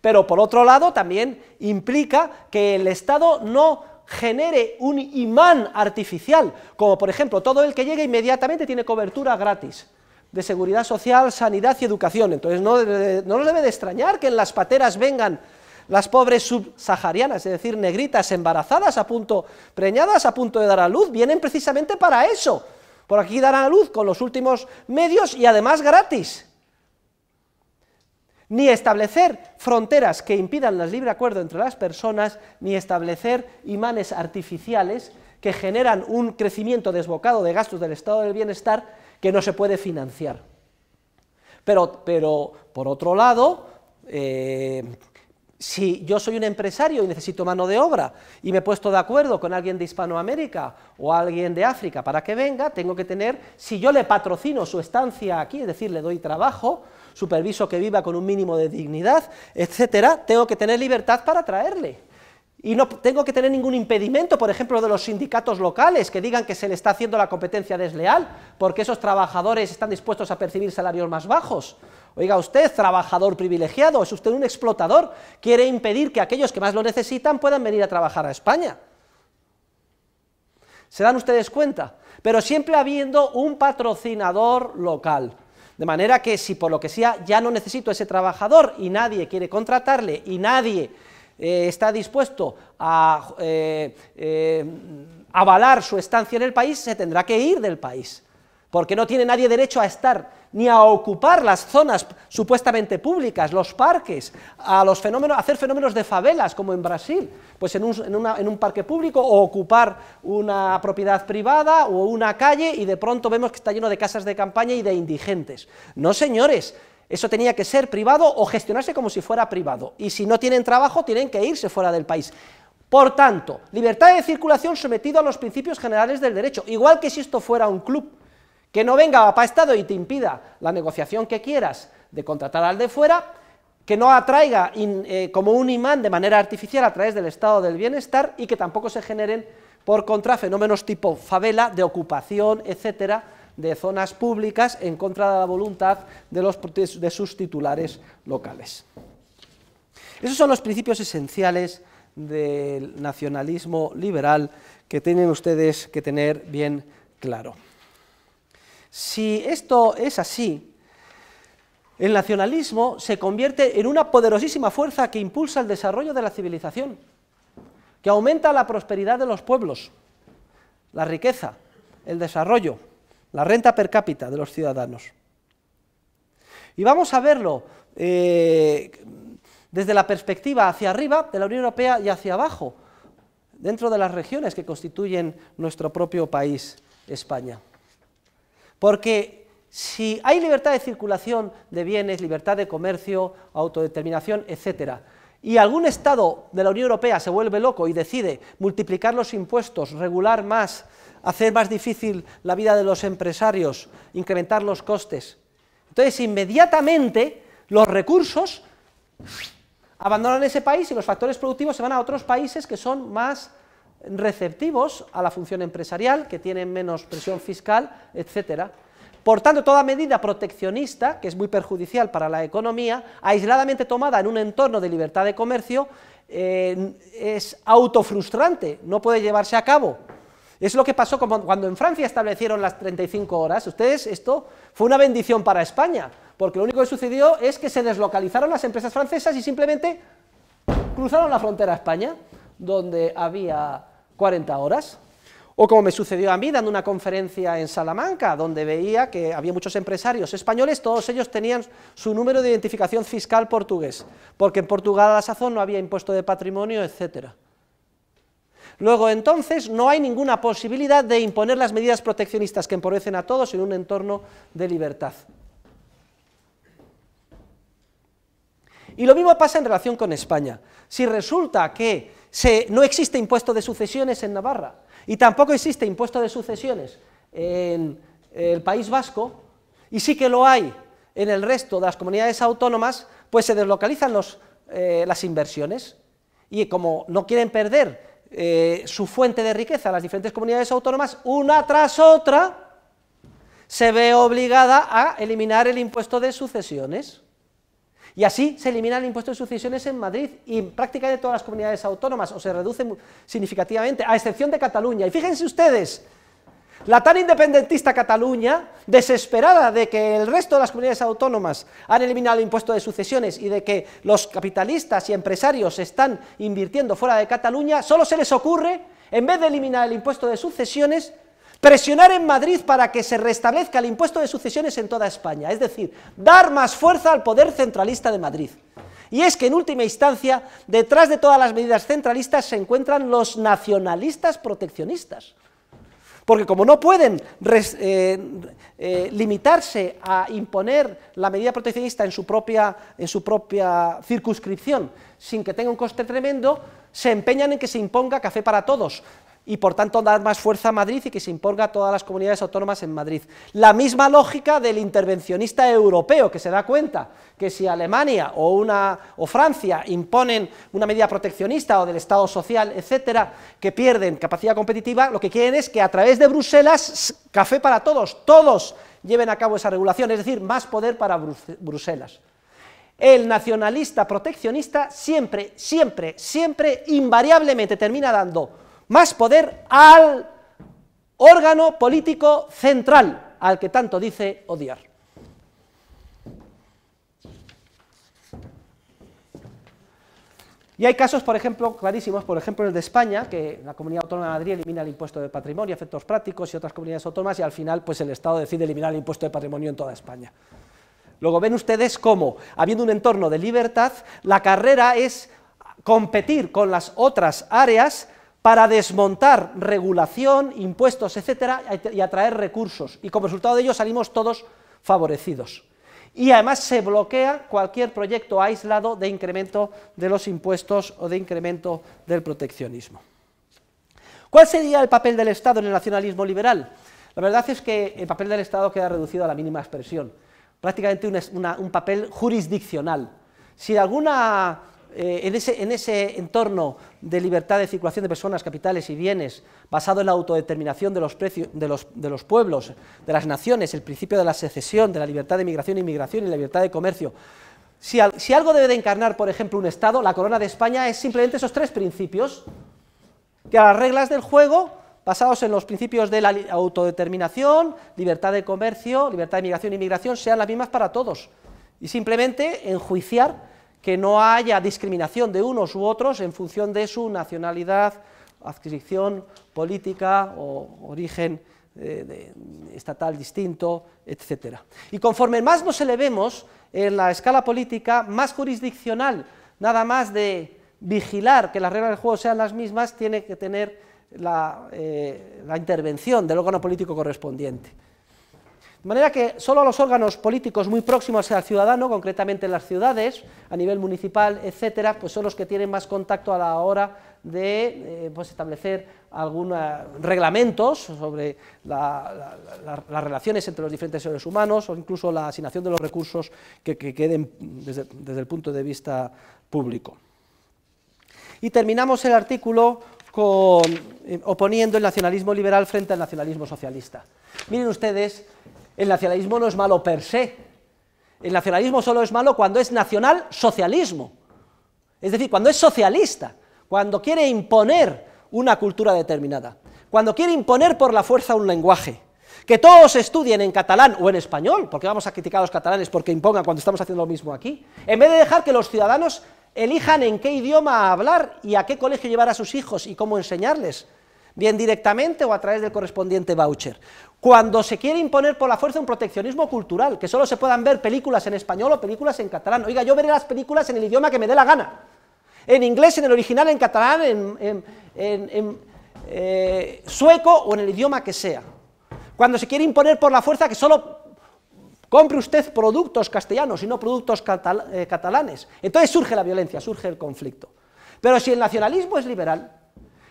Pero por otro lado también implica que el Estado no genere un imán artificial, como por ejemplo todo el que llegue inmediatamente tiene cobertura gratis de seguridad social, sanidad y educación. Entonces no, no nos debe de extrañar que en las pateras vengan las pobres subsaharianas, es decir, negritas, embarazadas, a punto, preñadas, a punto de dar a luz, vienen precisamente para eso. Por aquí darán a luz con los últimos medios y además gratis. Ni establecer fronteras que impidan el libre acuerdo entre las personas, ni establecer imanes artificiales que generan un crecimiento desbocado de gastos del estado del bienestar que no se puede financiar. Pero, pero por otro lado, eh, si yo soy un empresario y necesito mano de obra y me he puesto de acuerdo con alguien de Hispanoamérica o alguien de África para que venga, tengo que tener, si yo le patrocino su estancia aquí, es decir, le doy trabajo, superviso que viva con un mínimo de dignidad, etcétera, tengo que tener libertad para traerle. Y no tengo que tener ningún impedimento, por ejemplo, de los sindicatos locales que digan que se le está haciendo la competencia desleal, porque esos trabajadores están dispuestos a percibir salarios más bajos. Oiga usted, trabajador privilegiado, es usted un explotador, quiere impedir que aquellos que más lo necesitan puedan venir a trabajar a España. ¿Se dan ustedes cuenta? Pero siempre habiendo un patrocinador local. De manera que si por lo que sea ya no necesito ese trabajador y nadie quiere contratarle y nadie eh, está dispuesto a eh, eh, avalar su estancia en el país, se tendrá que ir del país, porque no tiene nadie derecho a estar ni a ocupar las zonas supuestamente públicas, los parques, a, los fenómenos, hacer fenómenos de favelas, como en Brasil, pues en un, parque público, o ocupar una propiedad privada o una calle y de pronto vemos que está lleno de casas de campaña y de indigentes. No, señores, eso tenía que ser privado o gestionarse como si fuera privado. Y si no tienen trabajo, tienen que irse fuera del país. Por tanto, libertad de circulación sometido a los principios generales del derecho, igual que si esto fuera un club, que no venga para Estado y te impida la negociación que quieras de contratar al de fuera, que no atraiga eh, como un imán de manera artificial a través del estado del bienestar y que tampoco se generen por contra fenómenos tipo favela, de ocupación, etcétera, de zonas públicas en contra de la voluntad de, sus titulares locales. Esos son los principios esenciales del nacionalismo liberal que tienen ustedes que tener bien claro. Si esto es así, el nacionalismo se convierte en una poderosísima fuerza que impulsa el desarrollo de la civilización, que aumenta la prosperidad de los pueblos, la riqueza, el desarrollo, la renta per cápita de los ciudadanos. Y vamos a verlo eh, desde la perspectiva hacia arriba de la Unión Europea y hacia abajo, dentro de las regiones que constituyen nuestro propio país, España. Porque si hay libertad de circulación de bienes, libertad de comercio, autodeterminación, etcétera, y algún Estado de la Unión Europea se vuelve loco y decide multiplicar los impuestos, regular más hacer más difícil la vida de los empresarios, incrementar los costes. Entonces, inmediatamente los recursos abandonan ese país y los factores productivos se van a otros países que son más receptivos a la función empresarial, que tienen menos presión fiscal, etcétera. Por tanto, toda medida proteccionista, que es muy perjudicial para la economía, aisladamente tomada en un entorno de libertad de comercio, eh, es autofrustrante, no puede llevarse a cabo. Es lo que pasó cuando en Francia establecieron las 35 horas. Ustedes, esto fue una bendición para España, porque lo único que sucedió es que se deslocalizaron las empresas francesas y simplemente cruzaron la frontera a España, donde había 40 horas. O como me sucedió a mí dando una conferencia en Salamanca, donde veía que había muchos empresarios españoles, todos ellos tenían su número de identificación fiscal portugués, porque en Portugal a la sazón no había impuesto de patrimonio, etcétera. Luego, entonces, no hay ninguna posibilidad de imponer las medidas proteccionistas que empobrecen a todos en un entorno de libertad. Y lo mismo pasa en relación con España. Si resulta que no existe impuesto de sucesiones en Navarra y tampoco existe impuesto de sucesiones en el País Vasco, y sí que lo hay en el resto de las comunidades autónomas, pues se deslocalizan eh, las inversiones. Y como no quieren perder eh, su fuente de riqueza las diferentes comunidades autónomas, una tras otra se ve obligada a eliminar el impuesto de sucesiones. Y así se elimina el impuesto de sucesiones en Madrid y en prácticamente todas las comunidades autónomas, o se reduce significativamente, a excepción de Cataluña. Y fíjense ustedes, la tan independentista Cataluña, desesperada de que el resto de las comunidades autónomas han eliminado el impuesto de sucesiones y de que los capitalistas y empresarios están invirtiendo fuera de Cataluña, solo se les ocurre, en vez de eliminar el impuesto de sucesiones, presionar en Madrid para que se restablezca el impuesto de sucesiones en toda España, es decir, dar más fuerza al poder centralista de Madrid. Y es que en última instancia, detrás de todas las medidas centralistas se encuentran los nacionalistas proteccionistas. Porque como no pueden eh, eh, limitarse a imponer la medida proteccionista en su, propia, en su propia circunscripción sin que tenga un coste tremendo, se empeñan en que se imponga café para todos, y por tanto dar más fuerza a Madrid y que se imponga a todas las comunidades autónomas en Madrid. La misma lógica del intervencionista europeo que se da cuenta que si Alemania o, una, o Francia imponen una medida proteccionista o del Estado social, etcétera, que pierden capacidad competitiva, lo que quieren es que a través de Bruselas, café para todos, todos lleven a cabo esa regulación, es decir, más poder para Bruselas. El nacionalista proteccionista siempre, siempre, siempre, invariablemente termina dando más poder al órgano político central al que tanto dice odiar. Y hay casos, por ejemplo, clarísimos, por ejemplo el de España, que la Comunidad Autónoma de Madrid elimina el impuesto de patrimonio, efectos prácticos y otras comunidades autónomas, y al final pues el Estado decide eliminar el impuesto de patrimonio en toda España. Luego ven ustedes cómo, habiendo un entorno de libertad, la carrera es competir con las otras áreas para desmontar regulación, impuestos, etcétera, y atraer recursos. Y como resultado de ello salimos todos favorecidos. Y además se bloquea cualquier proyecto aislado de incremento de los impuestos o de incremento del proteccionismo. ¿Cuál sería el papel del Estado en el nacionalismo liberal? La verdad es que el papel del Estado queda reducido a la mínima expresión, prácticamente un, un papel jurisdiccional. Si alguna eh, en, ese, entorno de libertad de circulación de personas, capitales y bienes, basado en la autodeterminación de los, precios, de los, pueblos, de las naciones, el principio de la secesión, de la libertad de migración e inmigración y la libertad de comercio, si, algo debe de encarnar, por ejemplo, un Estado, la corona de España es simplemente esos tres principios, que a las reglas del juego, basados en los principios de la autodeterminación, libertad de comercio, libertad de migración e inmigración, sean las mismas para todos. Y simplemente enjuiciar que no haya discriminación de unos u otros en función de su nacionalidad, adquisición política o origen eh, estatal distinto, etc. Y conforme más nos elevemos en la escala política, más jurisdiccional, nada más de vigilar que las reglas del juego sean las mismas, tiene que tener la eh, intervención del órgano político correspondiente. De manera que solo los órganos políticos muy próximos al ciudadano, concretamente en las ciudades, a nivel municipal, etcétera, pues son los que tienen más contacto a la hora de eh, pues establecer algunos reglamentos sobre las relaciones entre los diferentes seres humanos o incluso la asignación de los recursos que, queden desde, el punto de vista público. Y terminamos el artículo eh, oponiendo el nacionalismo liberal frente al nacionalismo socialista. Miren ustedes el nacionalismo no es malo per se. El nacionalismo solo es malo cuando es nacional socialismo. Es decir, cuando es socialista, cuando quiere imponer una cultura determinada, cuando quiere imponer por la fuerza un lenguaje. Que todos estudien en catalán o en español, porque vamos a criticar a los catalanes porque impongan cuando estamos haciendo lo mismo aquí, en vez de dejar que los ciudadanos elijan en qué idioma hablar y a qué colegio llevar a sus hijos y cómo enseñarles bien directamente o a través del correspondiente voucher. Cuando se quiere imponer por la fuerza un proteccionismo cultural, que solo se puedan ver películas en español o películas en catalán. Oiga, yo veré las películas en el idioma que me dé la gana. En inglés, en el original, en catalán, en, eh, sueco o en el idioma que sea. Cuando se quiere imponer por la fuerza que solo compre usted productos castellanos y no productos eh, catalanes. Entonces surge la violencia, surge el conflicto. Pero si el nacionalismo es liberal,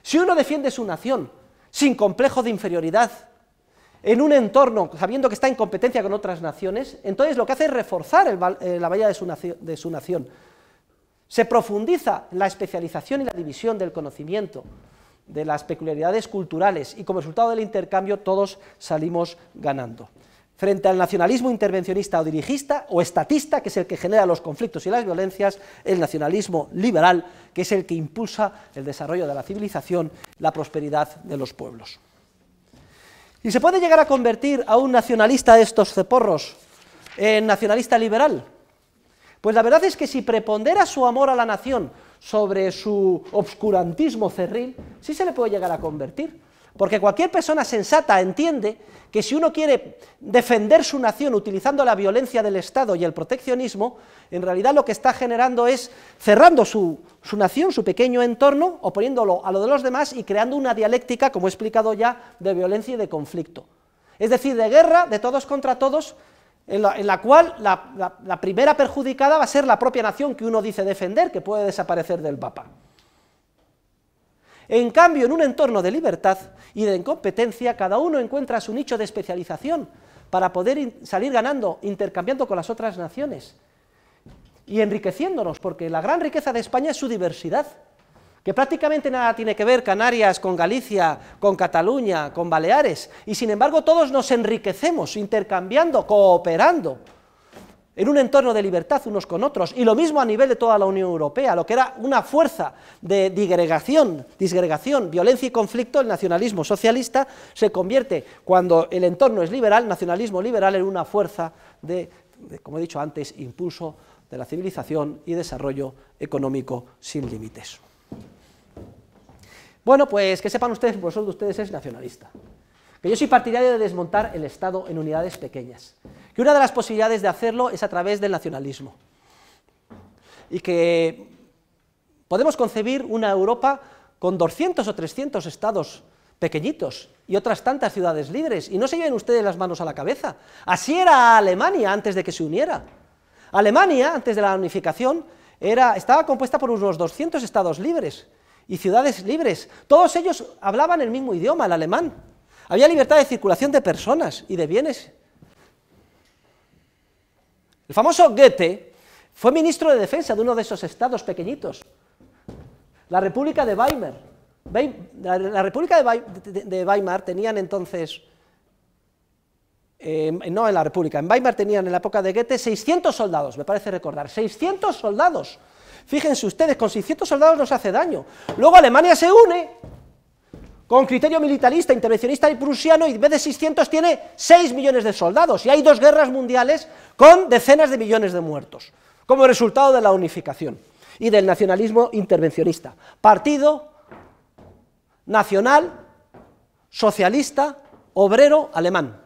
si uno defiende su nación sin complejo de inferioridad, en un entorno sabiendo que está en competencia con otras naciones, entonces lo que hace es reforzar eh, la valla de su nación. Se profundiza la especialización y la división del conocimiento, de las peculiaridades culturales y como resultado del intercambio todos salimos ganando frente al nacionalismo intervencionista o dirigista o estatista, que es el que genera los conflictos y las violencias, el nacionalismo liberal, que es el que impulsa el desarrollo de la civilización, la prosperidad de los pueblos. ¿Y se puede llegar a convertir a un nacionalista de estos ceporros en nacionalista liberal? Pues la verdad es que si prepondera su amor a la nación sobre su obscurantismo cerril, sí se le puede llegar a convertir, porque cualquier persona sensata entiende que si uno quiere defender su nación utilizando la violencia del Estado y el proteccionismo, en realidad lo que está generando es cerrando su, su nación, su pequeño entorno, oponiéndolo a lo de los demás y creando una dialéctica, como he explicado ya, de violencia y de conflicto. Es decir, de guerra, de todos contra todos, en la, cual la, primera perjudicada va a ser la propia nación que uno dice defender, que puede desaparecer del Papa. En cambio, en un entorno de libertad y de competencia, cada uno encuentra su nicho de especialización para poder salir ganando, intercambiando con las otras naciones y enriqueciéndonos, porque la gran riqueza de España es su diversidad, que prácticamente nada tiene que ver Canarias con Galicia, con Cataluña, con Baleares, y sin embargo todos nos enriquecemos intercambiando, cooperando en un entorno de libertad unos con otros, y lo mismo a nivel de toda la Unión Europea, lo que era una fuerza de digregación, disgregación, violencia y conflicto, el nacionalismo socialista se convierte, cuando el entorno es liberal, nacionalismo liberal, en una fuerza de, como he dicho antes, impulso de la civilización y desarrollo económico sin límites. Bueno, pues que sepan ustedes, el profesor de ustedes es nacionalista. Que yo soy partidario de desmontar el Estado en unidades pequeñas. Y una de las posibilidades de hacerlo es a través del nacionalismo. Y que podemos concebir una Europa con 200 o 300 estados pequeñitos y otras tantas ciudades libres, y no se lleven ustedes las manos a la cabeza. Así era Alemania antes de que se uniera. Alemania, antes de la unificación, era, estaba compuesta por unos 200 estados libres y ciudades libres. Todos ellos hablaban el mismo idioma, el alemán. Había libertad de circulación de personas y de bienes el famoso Goethe fue ministro de defensa de uno de esos estados pequeñitos, la República de Weimar. La República de Weimar tenían entonces, eh, no en la República, en Weimar tenían en la época de Goethe 600 soldados, me parece recordar, 600 soldados. Fíjense ustedes, con 600 soldados no se hace daño. Luego Alemania se une con criterio militarista, intervencionista y prusiano, y en vez de 600 tiene 6 millones de soldados. Y hay dos guerras mundiales con decenas de millones de muertos, como resultado de la unificación y del nacionalismo intervencionista. Partido Nacional Socialista Obrero Alemán.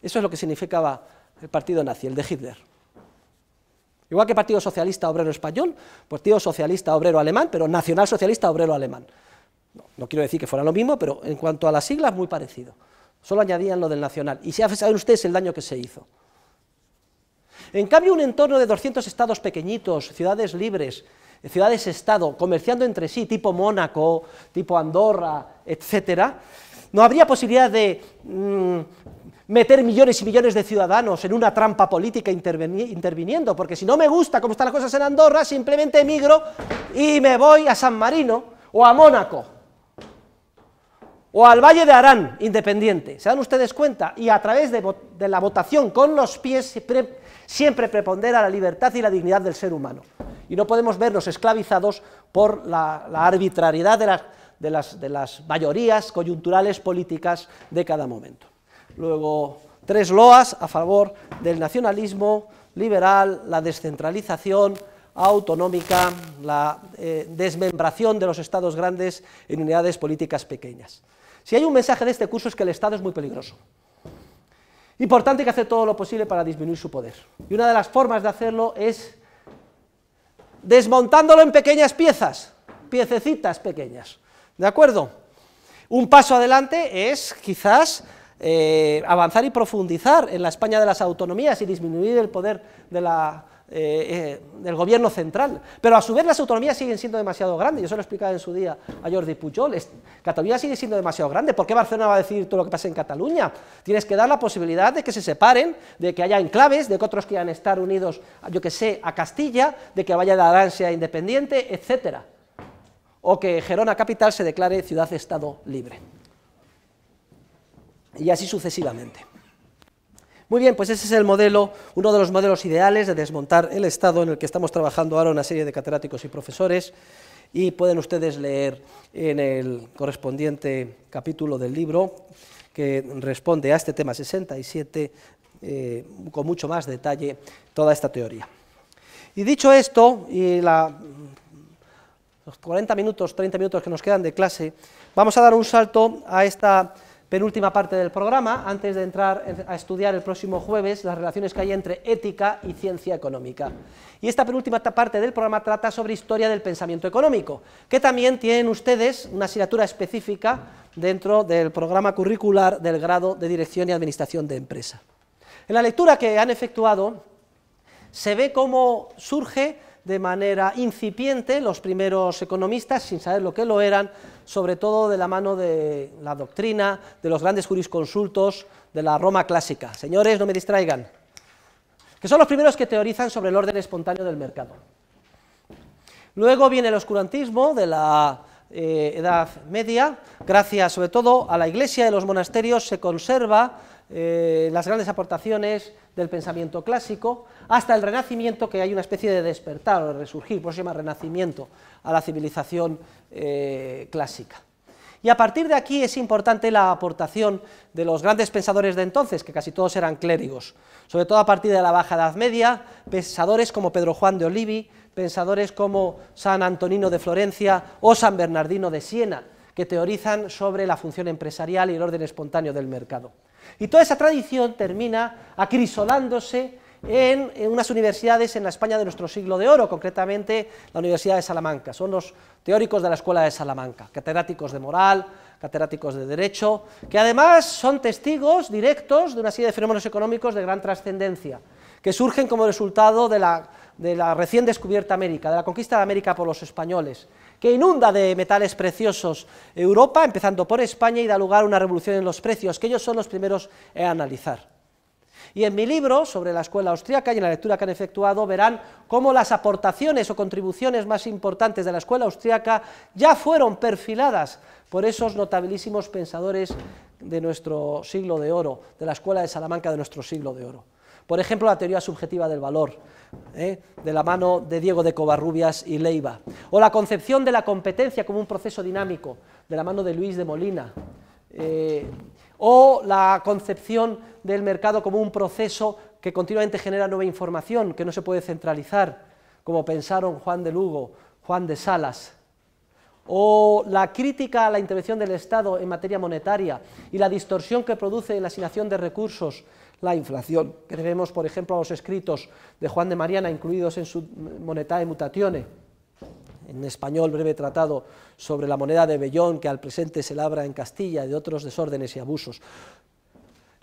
Eso es lo que significaba el partido nazi, el de Hitler. Igual que Partido Socialista Obrero Español, pues Partido Socialista Obrero Alemán, pero Nacional Socialista Obrero Alemán. No, quiero decir que fuera lo mismo, pero en cuanto a las siglas, muy parecido. Solo añadían lo del nacional. Y se si saber ustedes el daño que se hizo. En cambio, un entorno de 200 estados pequeñitos, ciudades libres, ciudades-estado, comerciando entre sí, tipo Mónaco, tipo Andorra, etcétera, no habría posibilidad de mm, meter millones y millones de ciudadanos en una trampa política interviniendo, porque si no me gusta cómo están las cosas en Andorra, simplemente emigro y me voy a San Marino o a Mónaco o al Valle de Arán, independiente. ¿Se dan ustedes cuenta? Y a través de, la votación con los pies siempre, prepondera la libertad y la dignidad del ser humano. Y no podemos vernos esclavizados por la, arbitrariedad de las, mayorías coyunturales políticas de cada momento. Luego, tres loas a favor del nacionalismo liberal, la descentralización, autonómica, la eh, desmembración de los estados grandes en unidades políticas pequeñas. Si hay un mensaje de este curso es que el Estado es muy peligroso. Importante que hace todo lo posible para disminuir su poder. Y una de las formas de hacerlo es desmontándolo en pequeñas piezas, piececitas pequeñas. ¿De acuerdo? Un paso adelante es quizás eh, avanzar y profundizar en la España de las autonomías y disminuir el poder de la eh, eh, del gobierno central. Pero a su vez las autonomías siguen siendo demasiado grandes. Yo se lo explicaba en su día a Jordi Pujol. Cataluña sigue siendo demasiado grande. ¿Por qué Barcelona va a decir todo lo que pasa en Cataluña? Tienes que dar la posibilidad de que se separen, de que haya enclaves, de que otros quieran estar unidos, yo que sé, a Castilla, de que vaya de Arancia independiente, etcétera. O que Gerona capital se declare ciudad-estado libre. Y así sucesivamente. Muy bien, pues ese es el modelo, uno de los modelos ideales de desmontar el Estado en el que estamos trabajando ahora una serie de catedráticos y profesores y pueden ustedes leer en el correspondiente capítulo del libro que responde a este tema 67 eh, con mucho más detalle toda esta teoría. Y dicho esto, y la, los 40 minutos, 30 minutos que nos quedan de clase, vamos a dar un salto a esta penúltima parte del programa, antes de entrar a estudiar el próximo jueves las relaciones que hay entre ética y ciencia económica. Y esta penúltima parte del programa trata sobre historia del pensamiento económico, que también tienen ustedes una asignatura específica dentro del programa curricular del grado de Dirección y Administración de Empresa. En la lectura que han efectuado se ve cómo surge de manera incipiente los primeros economistas, sin saber lo que lo eran, sobre todo de la mano de la doctrina, de los grandes jurisconsultos de la Roma clásica. Señores, no me distraigan, que son los primeros que teorizan sobre el orden espontáneo del mercado. Luego viene el oscurantismo de la eh, Edad Media, gracias sobre todo a la Iglesia y los monasterios se conserva eh, las grandes aportaciones del pensamiento clásico, hasta el Renacimiento, que hay una especie de despertar o de resurgir, por eso se llama Renacimiento, a la civilización eh, clásica. Y a partir de aquí es importante la aportación de los grandes pensadores de entonces, que casi todos eran clérigos, sobre todo a partir de la Baja Edad Media, pensadores como Pedro Juan de Olivi, pensadores como San Antonino de Florencia o San Bernardino de Siena, que teorizan sobre la función empresarial y el orden espontáneo del mercado. Y toda esa tradición termina acrisolándose en, unas universidades en la España de nuestro siglo de oro, concretamente la Universidad de Salamanca. Son los teóricos de la Escuela de Salamanca, catedráticos de moral, catedráticos de derecho, que además son testigos directos de una serie de fenómenos económicos de gran trascendencia, que surgen como resultado de la recién descubierta América, de la conquista de América por los españoles, que inunda de metales preciosos Europa, empezando por España, y da lugar a una revolución en los precios, que ellos son los primeros a analizar. Y en mi libro sobre la escuela austriaca y en la lectura que han efectuado verán cómo las aportaciones o contribuciones más importantes de la escuela austriaca ya fueron perfiladas por esos notabilísimos pensadores de nuestro siglo de oro, de la escuela de Salamanca de nuestro siglo de oro. Por ejemplo, la teoría subjetiva del valor, ¿eh? de la mano de Diego de Covarrubias y Leiva. O la concepción de la competencia como un proceso dinámico, de la mano de Luis de Molina. Eh, o la concepción del mercado como un proceso que continuamente genera nueva información, que no se puede centralizar, como pensaron Juan de Lugo, Juan de Salas, o la crítica a la intervención del Estado en materia monetaria y la distorsión que produce en la asignación de recursos la inflación, que tenemos, por ejemplo, a los escritos de Juan de Mariana, incluidos en su Monetae Mutatione, en español breve tratado sobre la moneda de Bellón, que al presente se labra en Castilla, y de otros desórdenes y abusos.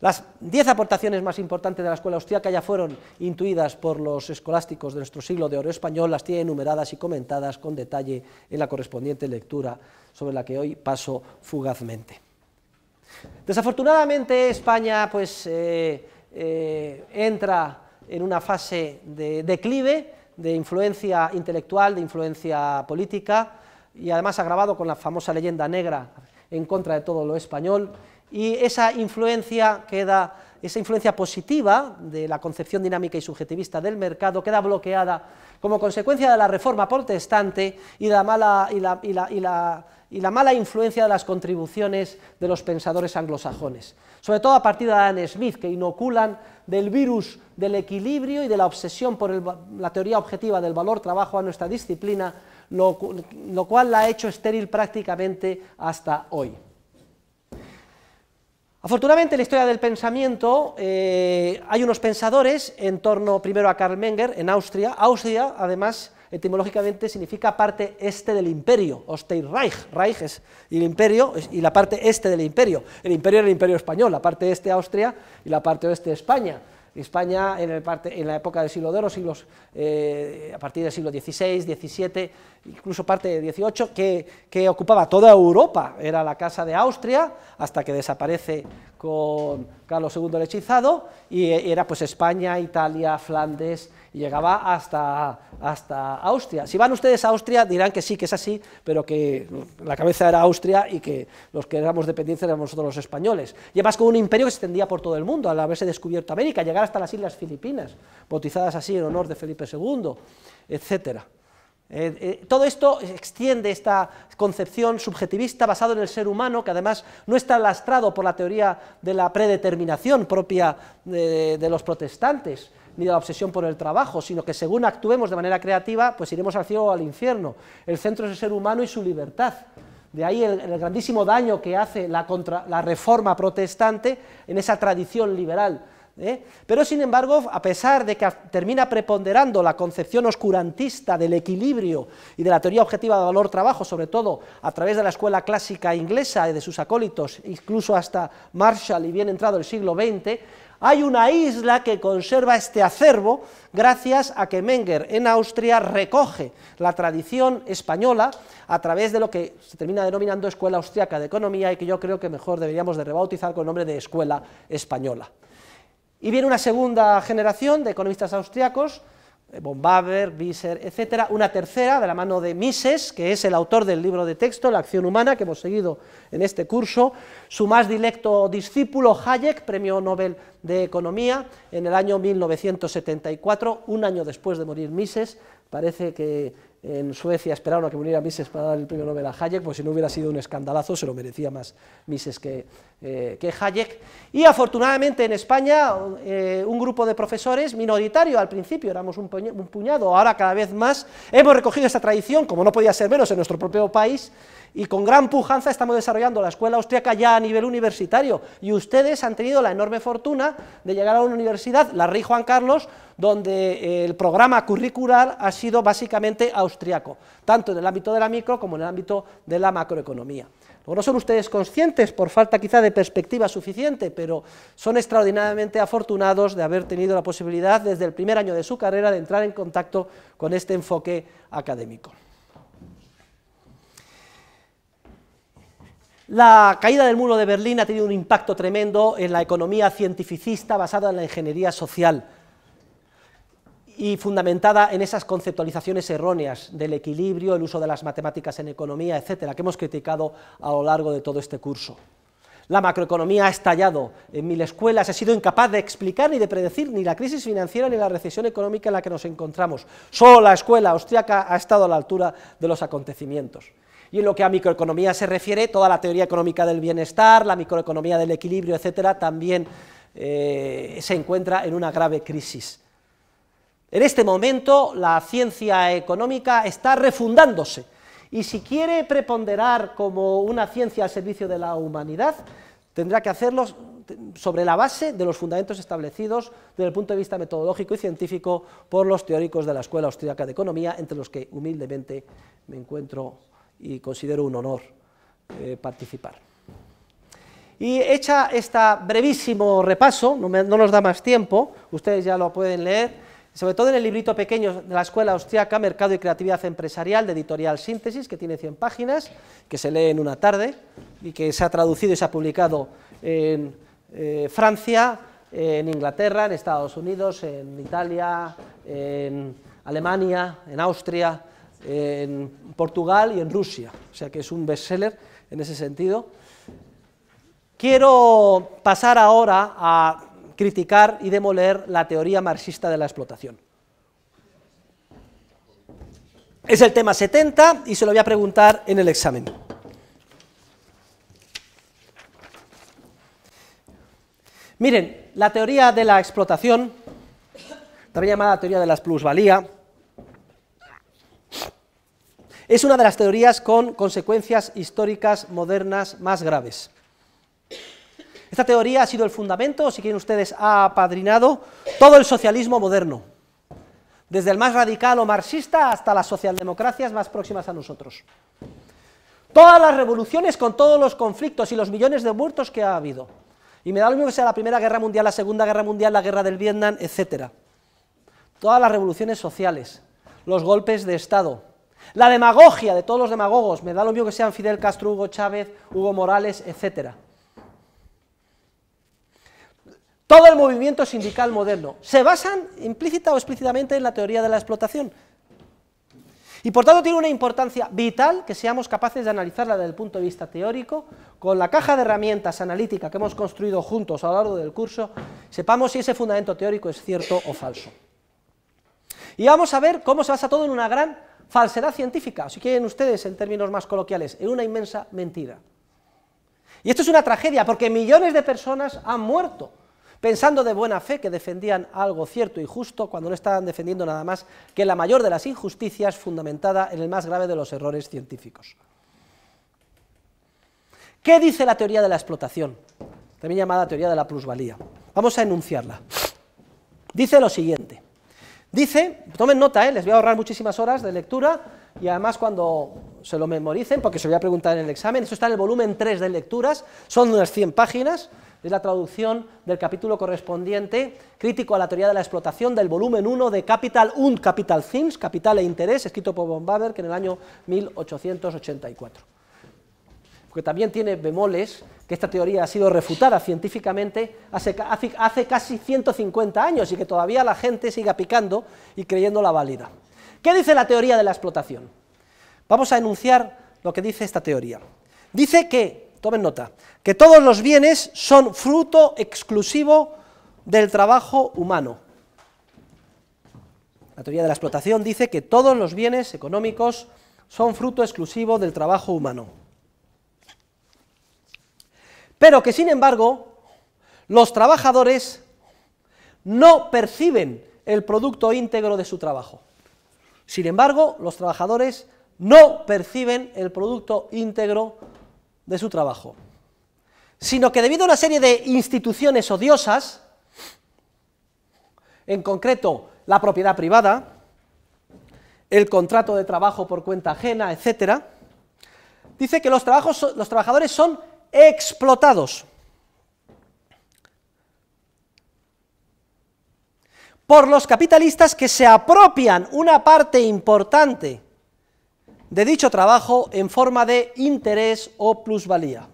Las diez aportaciones más importantes de la escuela austriaca ya fueron intuidas por los escolásticos de nuestro siglo de oro español, las tiene enumeradas y comentadas con detalle en la correspondiente lectura sobre la que hoy paso fugazmente. Desafortunadamente España pues, eh, eh, entra en una fase de declive, de influencia intelectual, de influencia política, y además agravado con la famosa leyenda negra en contra de todo lo español, y esa influencia queda, esa influencia positiva de la concepción dinámica y subjetivista del mercado queda bloqueada como consecuencia de la reforma protestante y la y la y la mala influencia de las contribuciones de los pensadores anglosajones, sobre todo a partir de Adam Smith, que inoculan del virus del equilibrio y de la obsesión por la teoría objetiva del valor-trabajo a nuestra disciplina, lo, cual la ha hecho estéril prácticamente hasta hoy. Afortunadamente en la historia del pensamiento eh, hay unos pensadores en torno primero a Karl Menger en Austria. Austria, además, etimológicamente significa parte este del imperio, Osteirreich, Reich es el imperio y la parte este del imperio. El imperio era el imperio español, la parte este Austria y la parte oeste España. España en, el parte, en la época del siglo de siglos, eh, a partir del siglo XVI, XVII, incluso parte del XVIII, que, ocupaba toda Europa, era la casa de Austria, hasta que desaparece con Carlos II el hechizado, y e, era pues España, Italia, Flandes, y llegaba hasta, hasta Austria. Si van ustedes a Austria dirán que sí, que es así, pero que la cabeza era Austria y que los que éramos dependientes éramos nosotros los españoles. Y además con un imperio que se extendía por todo el mundo, al haberse descubierto América, llegar hasta las Islas Filipinas, bautizadas así en honor de Felipe II, etcétera. Eh, eh, todo esto extiende esta concepción subjetivista basada en el ser humano, que además no está lastrado por la teoría de la predeterminación propia de, los protestantes, ni de la obsesión por el trabajo, sino que según actuemos de manera creativa, pues iremos al cielo o al infierno. El centro es el ser humano y su libertad. De ahí el, grandísimo daño que hace la, la reforma protestante en esa tradición liberal ¿eh? Pero sin embargo, a pesar de que termina preponderando la concepción oscurantista del equilibrio y de la teoría objetiva de valor-trabajo, sobre todo a través de la escuela clásica inglesa y de sus acólitos, incluso hasta Marshall y bien entrado el siglo XX, hay una isla que conserva este acervo gracias a que Menger en Austria recoge la tradición española a través de lo que se termina denominando Escuela Austriaca de Economía y que yo creo que mejor deberíamos de rebautizar con el nombre de Escuela Española. Y viene una segunda generación de economistas austriacos, eh, von Baber, Wieser, etc. Una tercera, de la mano de Mises, que es el autor del libro de texto, La acción humana, que hemos seguido en este curso. Su más directo discípulo, Hayek, premio Nobel de Economía, en el año 1974, un año después de morir Mises. Parece que en Suecia esperaron a que viniera Mises para dar el premio Nobel a Hayek, pues si no hubiera sido un escandalazo, se lo merecía más Mises eh, que, Hayek. Y afortunadamente en España eh, un grupo de profesores, minoritario al principio, éramos un, puñado, ahora cada vez más, hemos recogido esta tradición, como no podía ser menos en nuestro propio país, y con gran pujanza estamos desarrollando la escuela austriaca ya a nivel universitario. Y ustedes han tenido la enorme fortuna de llegar a una universidad, la Rey Juan Carlos, donde eh, el programa curricular ha sido básicamente austriaco, tanto en el ámbito de la micro como en el ámbito de la macroeconomía. no son ustedes conscientes por falta quizá de perspectiva suficiente, pero son extraordinariamente afortunados de haber tenido la posibilidad desde el primer año de su carrera de entrar en contacto con este enfoque académico. La caída del muro de Berlín ha tenido un impacto tremendo en la economía cientificista basada en la ingeniería social y fundamentada en esas conceptualizaciones erróneas del equilibrio, el uso de las matemáticas en economía, etcétera, que hemos criticado a lo largo de todo este curso. La macroeconomía ha estallado en mil escuelas, ha sido incapaz de explicar ni de predecir ni la crisis financiera ni la recesión económica en la que nos encontramos. Solo la escuela austriaca ha estado a la altura de los acontecimientos. Y en lo que a microeconomía se refiere, toda la teoría económica del bienestar, la microeconomía del equilibrio, etcétera, también eh, se encuentra en una grave crisis. En este momento la ciencia económica está refundándose y si quiere preponderar como una ciencia al servicio de la humanidad, tendrá que hacerlo sobre la base de los fundamentos establecidos desde el punto de vista metodológico y científico por los teóricos de la Escuela Austríaca de Economía, entre los que humildemente me encuentro y considero un honor eh, participar. Y hecha este brevísimo repaso, no, nos da más tiempo, ustedes ya lo pueden leer, sobre todo en el librito pequeño de la Escuela Austriaca Mercado y Creatividad Empresarial de Editorial Síntesis, que tiene 100 páginas, que se lee en una tarde y que se ha traducido y se ha publicado en eh, Francia, en Inglaterra, en Estados Unidos, en Italia, en Alemania, en Austria, en Portugal y en Rusia, o sea que es un bestseller en ese sentido. Quiero pasar ahora a criticar y demoler la teoría marxista de la explotación. Es el tema 70 y se lo voy a preguntar en el examen. Miren, la teoría de la explotación, también llamada teoría de las plusvalía, es una de las teorías con consecuencias históricas modernas más graves. Esta teoría ha sido el fundamento, si quieren ustedes, ha apadrinado todo el socialismo moderno, desde el más radical o marxista hasta las socialdemocracias más próximas a nosotros. Todas las revoluciones con todos los conflictos y los millones de muertos que ha habido. Y me da lo mismo que sea la Primera Guerra Mundial, la Segunda Guerra Mundial, la Guerra del Vietnam, etc. Todas las revoluciones sociales, los golpes de Estado, la demagogia de todos los demagogos, me da lo mismo que sean Fidel Castro, Hugo Chávez, Hugo Morales, etc. Todo el movimiento sindical moderno se basan implícita o explícitamente en la teoría de la explotación. Y por tanto tiene una importancia vital que seamos capaces de analizarla desde el punto de vista teórico, con la caja de herramientas analítica que hemos construido juntos a lo largo del curso, sepamos si ese fundamento teórico es cierto o falso. Y vamos a ver cómo se basa todo en una gran falsedad científica, si quieren ustedes en términos más coloquiales, en una inmensa mentira. Y esto es una tragedia porque millones de personas han muerto pensando de buena fe que defendían algo cierto y justo cuando no estaban defendiendo nada más que la mayor de las injusticias fundamentada en el más grave de los errores científicos. ¿Qué dice la teoría de la explotación? También llamada teoría de la plusvalía. Vamos a enunciarla. Dice lo siguiente. Dice, tomen nota, eh, les voy a ahorrar muchísimas horas de lectura y además cuando se lo memoricen, porque se lo voy a preguntar en el examen, eso está en el volumen 3 de lecturas, son unas 100 páginas, es la traducción del capítulo correspondiente crítico a la teoría de la explotación del volumen 1 de Capital und Capital Things, Capital e Interés, escrito por von Baber, que en el año 1884. Porque también tiene bemoles que esta teoría ha sido refutada científicamente hace, hace, casi 150 años y que todavía la gente siga picando y creyéndola válida. ¿Qué dice la teoría de la explotación? Vamos a enunciar lo que dice esta teoría. Dice que, tomen nota, que todos los bienes son fruto exclusivo del trabajo humano. La teoría de la explotación dice que todos los bienes económicos son fruto exclusivo del trabajo humano. Pero que sin embargo los trabajadores no perciben el producto íntegro de su trabajo. Sin embargo, los trabajadores no perciben el producto íntegro de su trabajo, sino que debido a una serie de instituciones odiosas, en concreto la propiedad privada, el contrato de trabajo por cuenta ajena, etcétera, dice que los, trabajos, los trabajadores son explotados. por los capitalistas que se apropian una parte importante de dicho trabajo en forma de interés o plusvalía.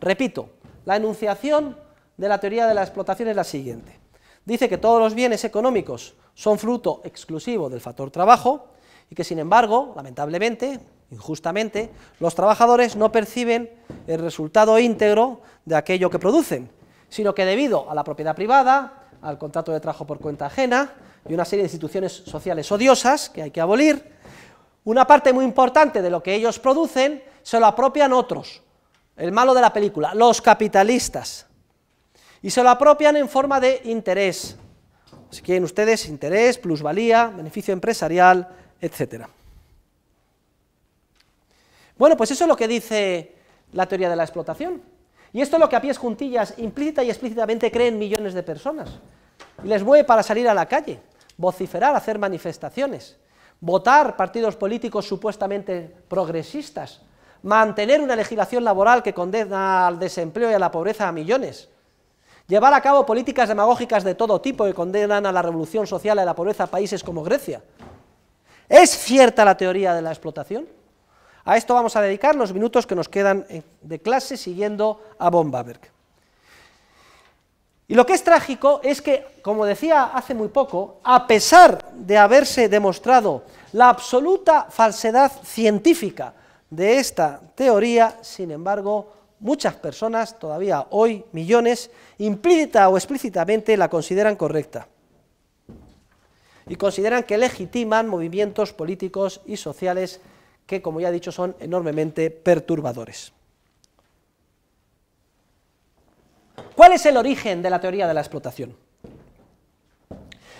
Repito, la enunciación de la teoría de la explotación es la siguiente. Dice que todos los bienes económicos son fruto exclusivo del factor trabajo y que sin embargo, lamentablemente, injustamente, los trabajadores no perciben el resultado íntegro de aquello que producen, sino que debido a la propiedad privada, al contrato de trabajo por cuenta ajena y una serie de instituciones sociales odiosas que hay que abolir, una parte muy importante de lo que ellos producen se lo apropian otros, el malo de la película, los capitalistas, y se lo apropian en forma de interés, si quieren ustedes, interés, plusvalía, beneficio empresarial, etcétera. Bueno, pues eso es lo que dice la teoría de la explotación. Y esto es lo que a pies juntillas, implícita y explícitamente, creen millones de personas. Les mueve para salir a la calle, vociferar, hacer manifestaciones, votar partidos políticos supuestamente progresistas, mantener una legislación laboral que condena al desempleo y a la pobreza a millones, llevar a cabo políticas demagógicas de todo tipo que condenan a la revolución social y a la pobreza a países como Grecia. ¿Es cierta la teoría de la explotación? A esto vamos a dedicar los minutos que nos quedan eh, de clase siguiendo a von Y lo que es trágico es que, como decía hace muy poco, a pesar de haberse demostrado la absoluta falsedad científica de esta teoría, sin embargo, muchas personas, todavía hoy millones, implícita o explícitamente la consideran correcta. Y consideran que legitiman movimientos políticos y sociales que, como ya he dicho, son enormemente perturbadores. ¿Cuál es el origen de la teoría de la explotación?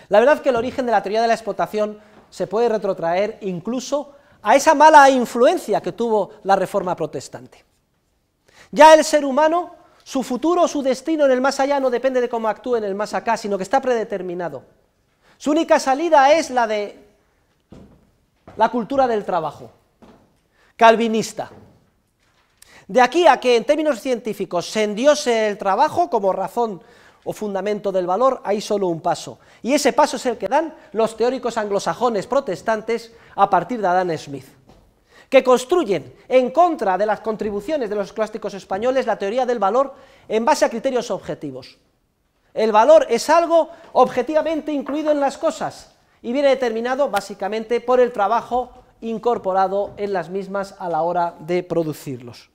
La verdad es que el origen de la teoría de la explotación se puede retrotraer incluso a esa mala influencia que tuvo la reforma protestante. Ya el ser humano, su futuro, su destino en el más allá no depende de cómo actúe en el más acá, sino que está predeterminado. Su única salida es la de la cultura del trabajo calvinista. De aquí a que en términos científicos se endiose el trabajo como razón o fundamento del valor, hay solo un paso. Y ese paso es el que dan los teóricos anglosajones protestantes a partir de Adam Smith, que construyen en contra de las contribuciones de los clásicos españoles la teoría del valor en base a criterios objetivos. El valor es algo objetivamente incluido en las cosas y viene determinado básicamente por el trabajo incorporado en las mismas a la hora de producirlos.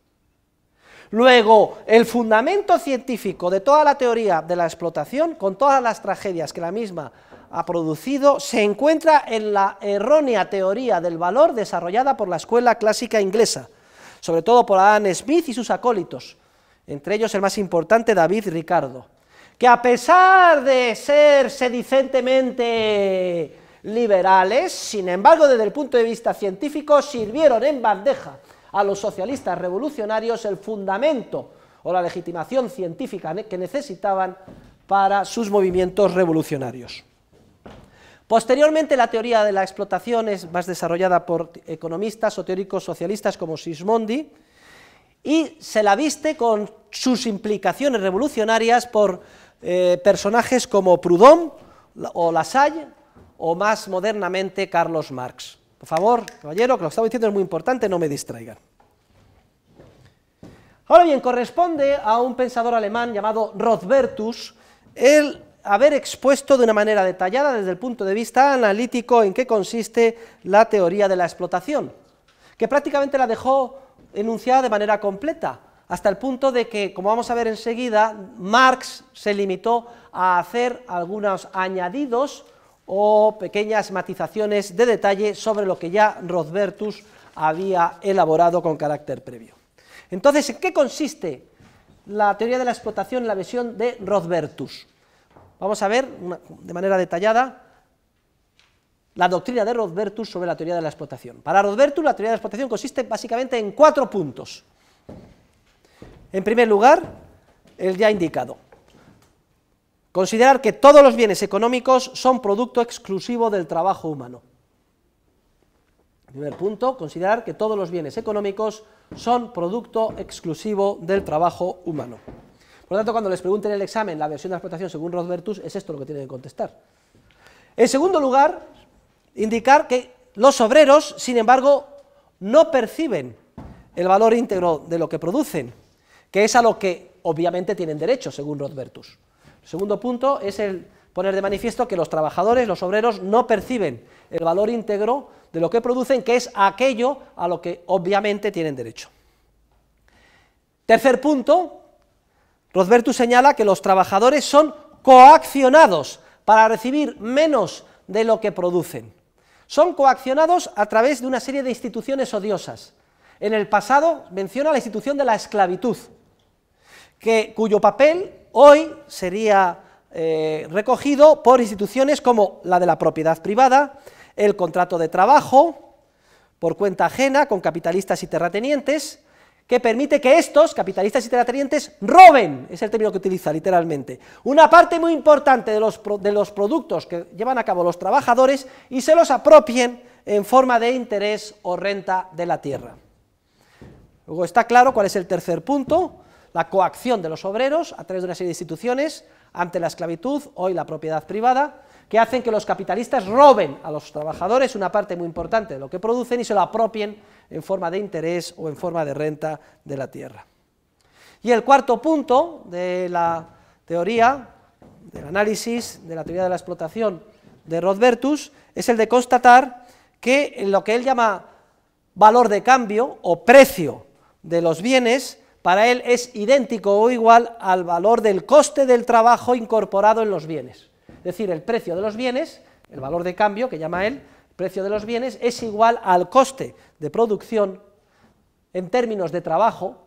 Luego, el fundamento científico de toda la teoría de la explotación, con todas las tragedias que la misma ha producido, se encuentra en la errónea teoría del valor desarrollada por la escuela clásica inglesa, sobre todo por Adam Smith y sus acólitos, entre ellos el más importante David Ricardo, que a pesar de ser sedicentemente liberales, sin embargo, desde el punto de vista científico, sirvieron en bandeja a los socialistas revolucionarios el fundamento o la legitimación científica que necesitaban para sus movimientos revolucionarios. Posteriormente, la teoría de la explotación es más desarrollada por economistas o teóricos socialistas como Sismondi, y se la viste con sus implicaciones revolucionarias por eh, personajes como Proudhon o Lasalle, o más modernamente Carlos Marx. Por favor, caballero, que lo estaba diciendo es muy importante, no me distraigan. Ahora bien, corresponde a un pensador alemán llamado Rothbertus el haber expuesto de una manera detallada desde el punto de vista analítico en qué consiste la teoría de la explotación, que prácticamente la dejó enunciada de manera completa, hasta el punto de que, como vamos a ver enseguida, Marx se limitó a hacer algunos añadidos o pequeñas matizaciones de detalle sobre lo que ya Rothbertus había elaborado con carácter previo. Entonces, ¿en qué consiste la teoría de la explotación, en la visión de Rothbertus? Vamos a ver de manera detallada la doctrina de Rothbertus sobre la teoría de la explotación. Para Rothbertus la teoría de la explotación consiste básicamente en cuatro puntos. En primer lugar, el ya indicado, Considerar que todos los bienes económicos son producto exclusivo del trabajo humano. Primer punto, considerar que todos los bienes económicos son producto exclusivo del trabajo humano. Por lo tanto, cuando les pregunten en el examen la versión de la explotación según Rothbertus, es esto lo que tienen que contestar. En segundo lugar, indicar que los obreros, sin embargo, no perciben el valor íntegro de lo que producen, que es a lo que obviamente tienen derecho según Rothbertus segundo punto es el poner de manifiesto que los trabajadores, los obreros, no perciben el valor íntegro de lo que producen, que es aquello a lo que obviamente tienen derecho. Tercer punto, Rosbertus señala que los trabajadores son coaccionados para recibir menos de lo que producen. Son coaccionados a través de una serie de instituciones odiosas. En el pasado menciona la institución de la esclavitud, que, cuyo papel hoy sería eh, recogido por instituciones como la de la propiedad privada, el contrato de trabajo por cuenta ajena con capitalistas y terratenientes, que permite que estos, capitalistas y terratenientes, roben, es el término que utiliza literalmente, una parte muy importante de los, de los productos que llevan a cabo los trabajadores y se los apropien en forma de interés o renta de la tierra. Luego está claro cuál es el tercer punto, la coacción de los obreros a través de una serie de instituciones ante la esclavitud, hoy la propiedad privada, que hacen que los capitalistas roben a los trabajadores una parte muy importante de lo que producen y se lo apropien en forma de interés o en forma de renta de la tierra. Y el cuarto punto de la teoría, del análisis de la teoría de la explotación de Rodbertus, es el de constatar que lo que él llama valor de cambio o precio de los bienes para él es idéntico o igual al valor del coste del trabajo incorporado en los bienes. Es decir, el precio de los bienes, el valor de cambio que llama él, el precio de los bienes es igual al coste de producción en términos de trabajo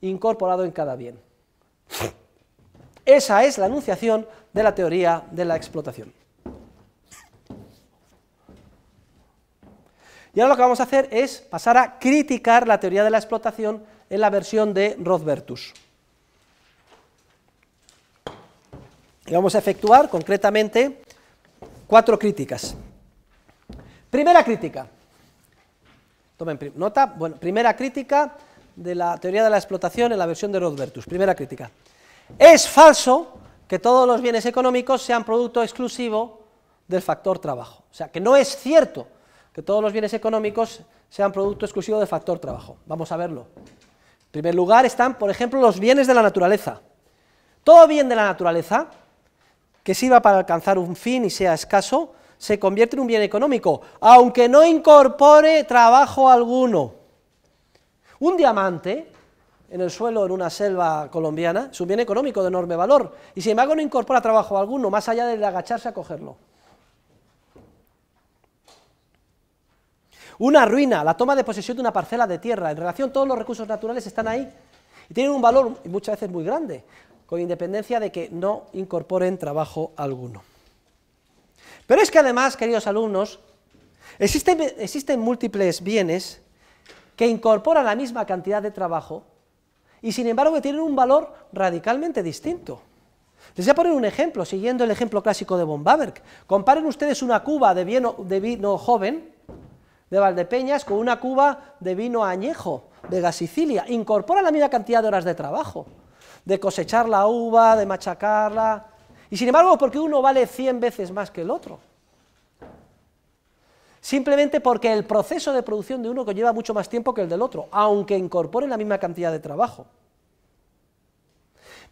incorporado en cada bien. Esa es la enunciación de la teoría de la explotación. Y ahora lo que vamos a hacer es pasar a criticar la teoría de la explotación en la versión de Rothbertus, Y vamos a efectuar concretamente cuatro críticas. Primera crítica. Tomen nota. Bueno, primera crítica de la teoría de la explotación en la versión de Rothbertus, Primera crítica. Es falso que todos los bienes económicos sean producto exclusivo del factor trabajo. O sea, que no es cierto que todos los bienes económicos sean producto exclusivo del factor trabajo. Vamos a verlo. En primer lugar están, por ejemplo, los bienes de la naturaleza. Todo bien de la naturaleza que sirva para alcanzar un fin y sea escaso, se convierte en un bien económico, aunque no incorpore trabajo alguno. Un diamante en el suelo, en una selva colombiana, es un bien económico de enorme valor, y sin embargo no incorpora trabajo alguno, más allá de agacharse a cogerlo. Una ruina, la toma de posesión de una parcela de tierra. En relación, todos los recursos naturales están ahí y tienen un valor muchas veces muy grande, con independencia de que no incorporen trabajo alguno. Pero es que además, queridos alumnos, existen, múltiples bienes que incorporan la misma cantidad de trabajo y sin embargo que tienen un valor radicalmente distinto. Les voy a poner un ejemplo, siguiendo el ejemplo clásico de von Baberk. Comparen ustedes una cuba de de vino joven de Valdepeñas con una cuba de vino añejo de Sicilia Incorpora la misma cantidad de horas de trabajo, de cosechar la uva, de machacarla. Y sin embargo, ¿por qué uno vale 100 veces más que el otro. Simplemente porque el proceso de producción de uno conlleva mucho más tiempo que el del otro, aunque incorpore la misma cantidad de trabajo.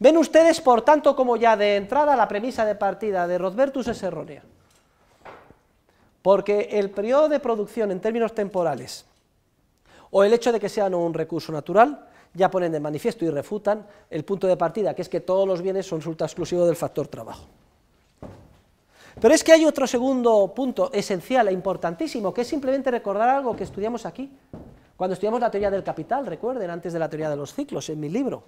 Ven ustedes, por tanto, como ya de entrada la premisa de partida de Rodbertus es errónea. Porque el periodo de producción en términos temporales o el hecho de que sean un recurso natural ya ponen de manifiesto y refutan el punto de partida, que es que todos los bienes son resulta exclusivo del factor trabajo. Pero es que hay otro segundo punto esencial e importantísimo, que es simplemente recordar algo que estudiamos aquí, cuando estudiamos la teoría del capital, recuerden, antes de la teoría de los ciclos, en mi libro.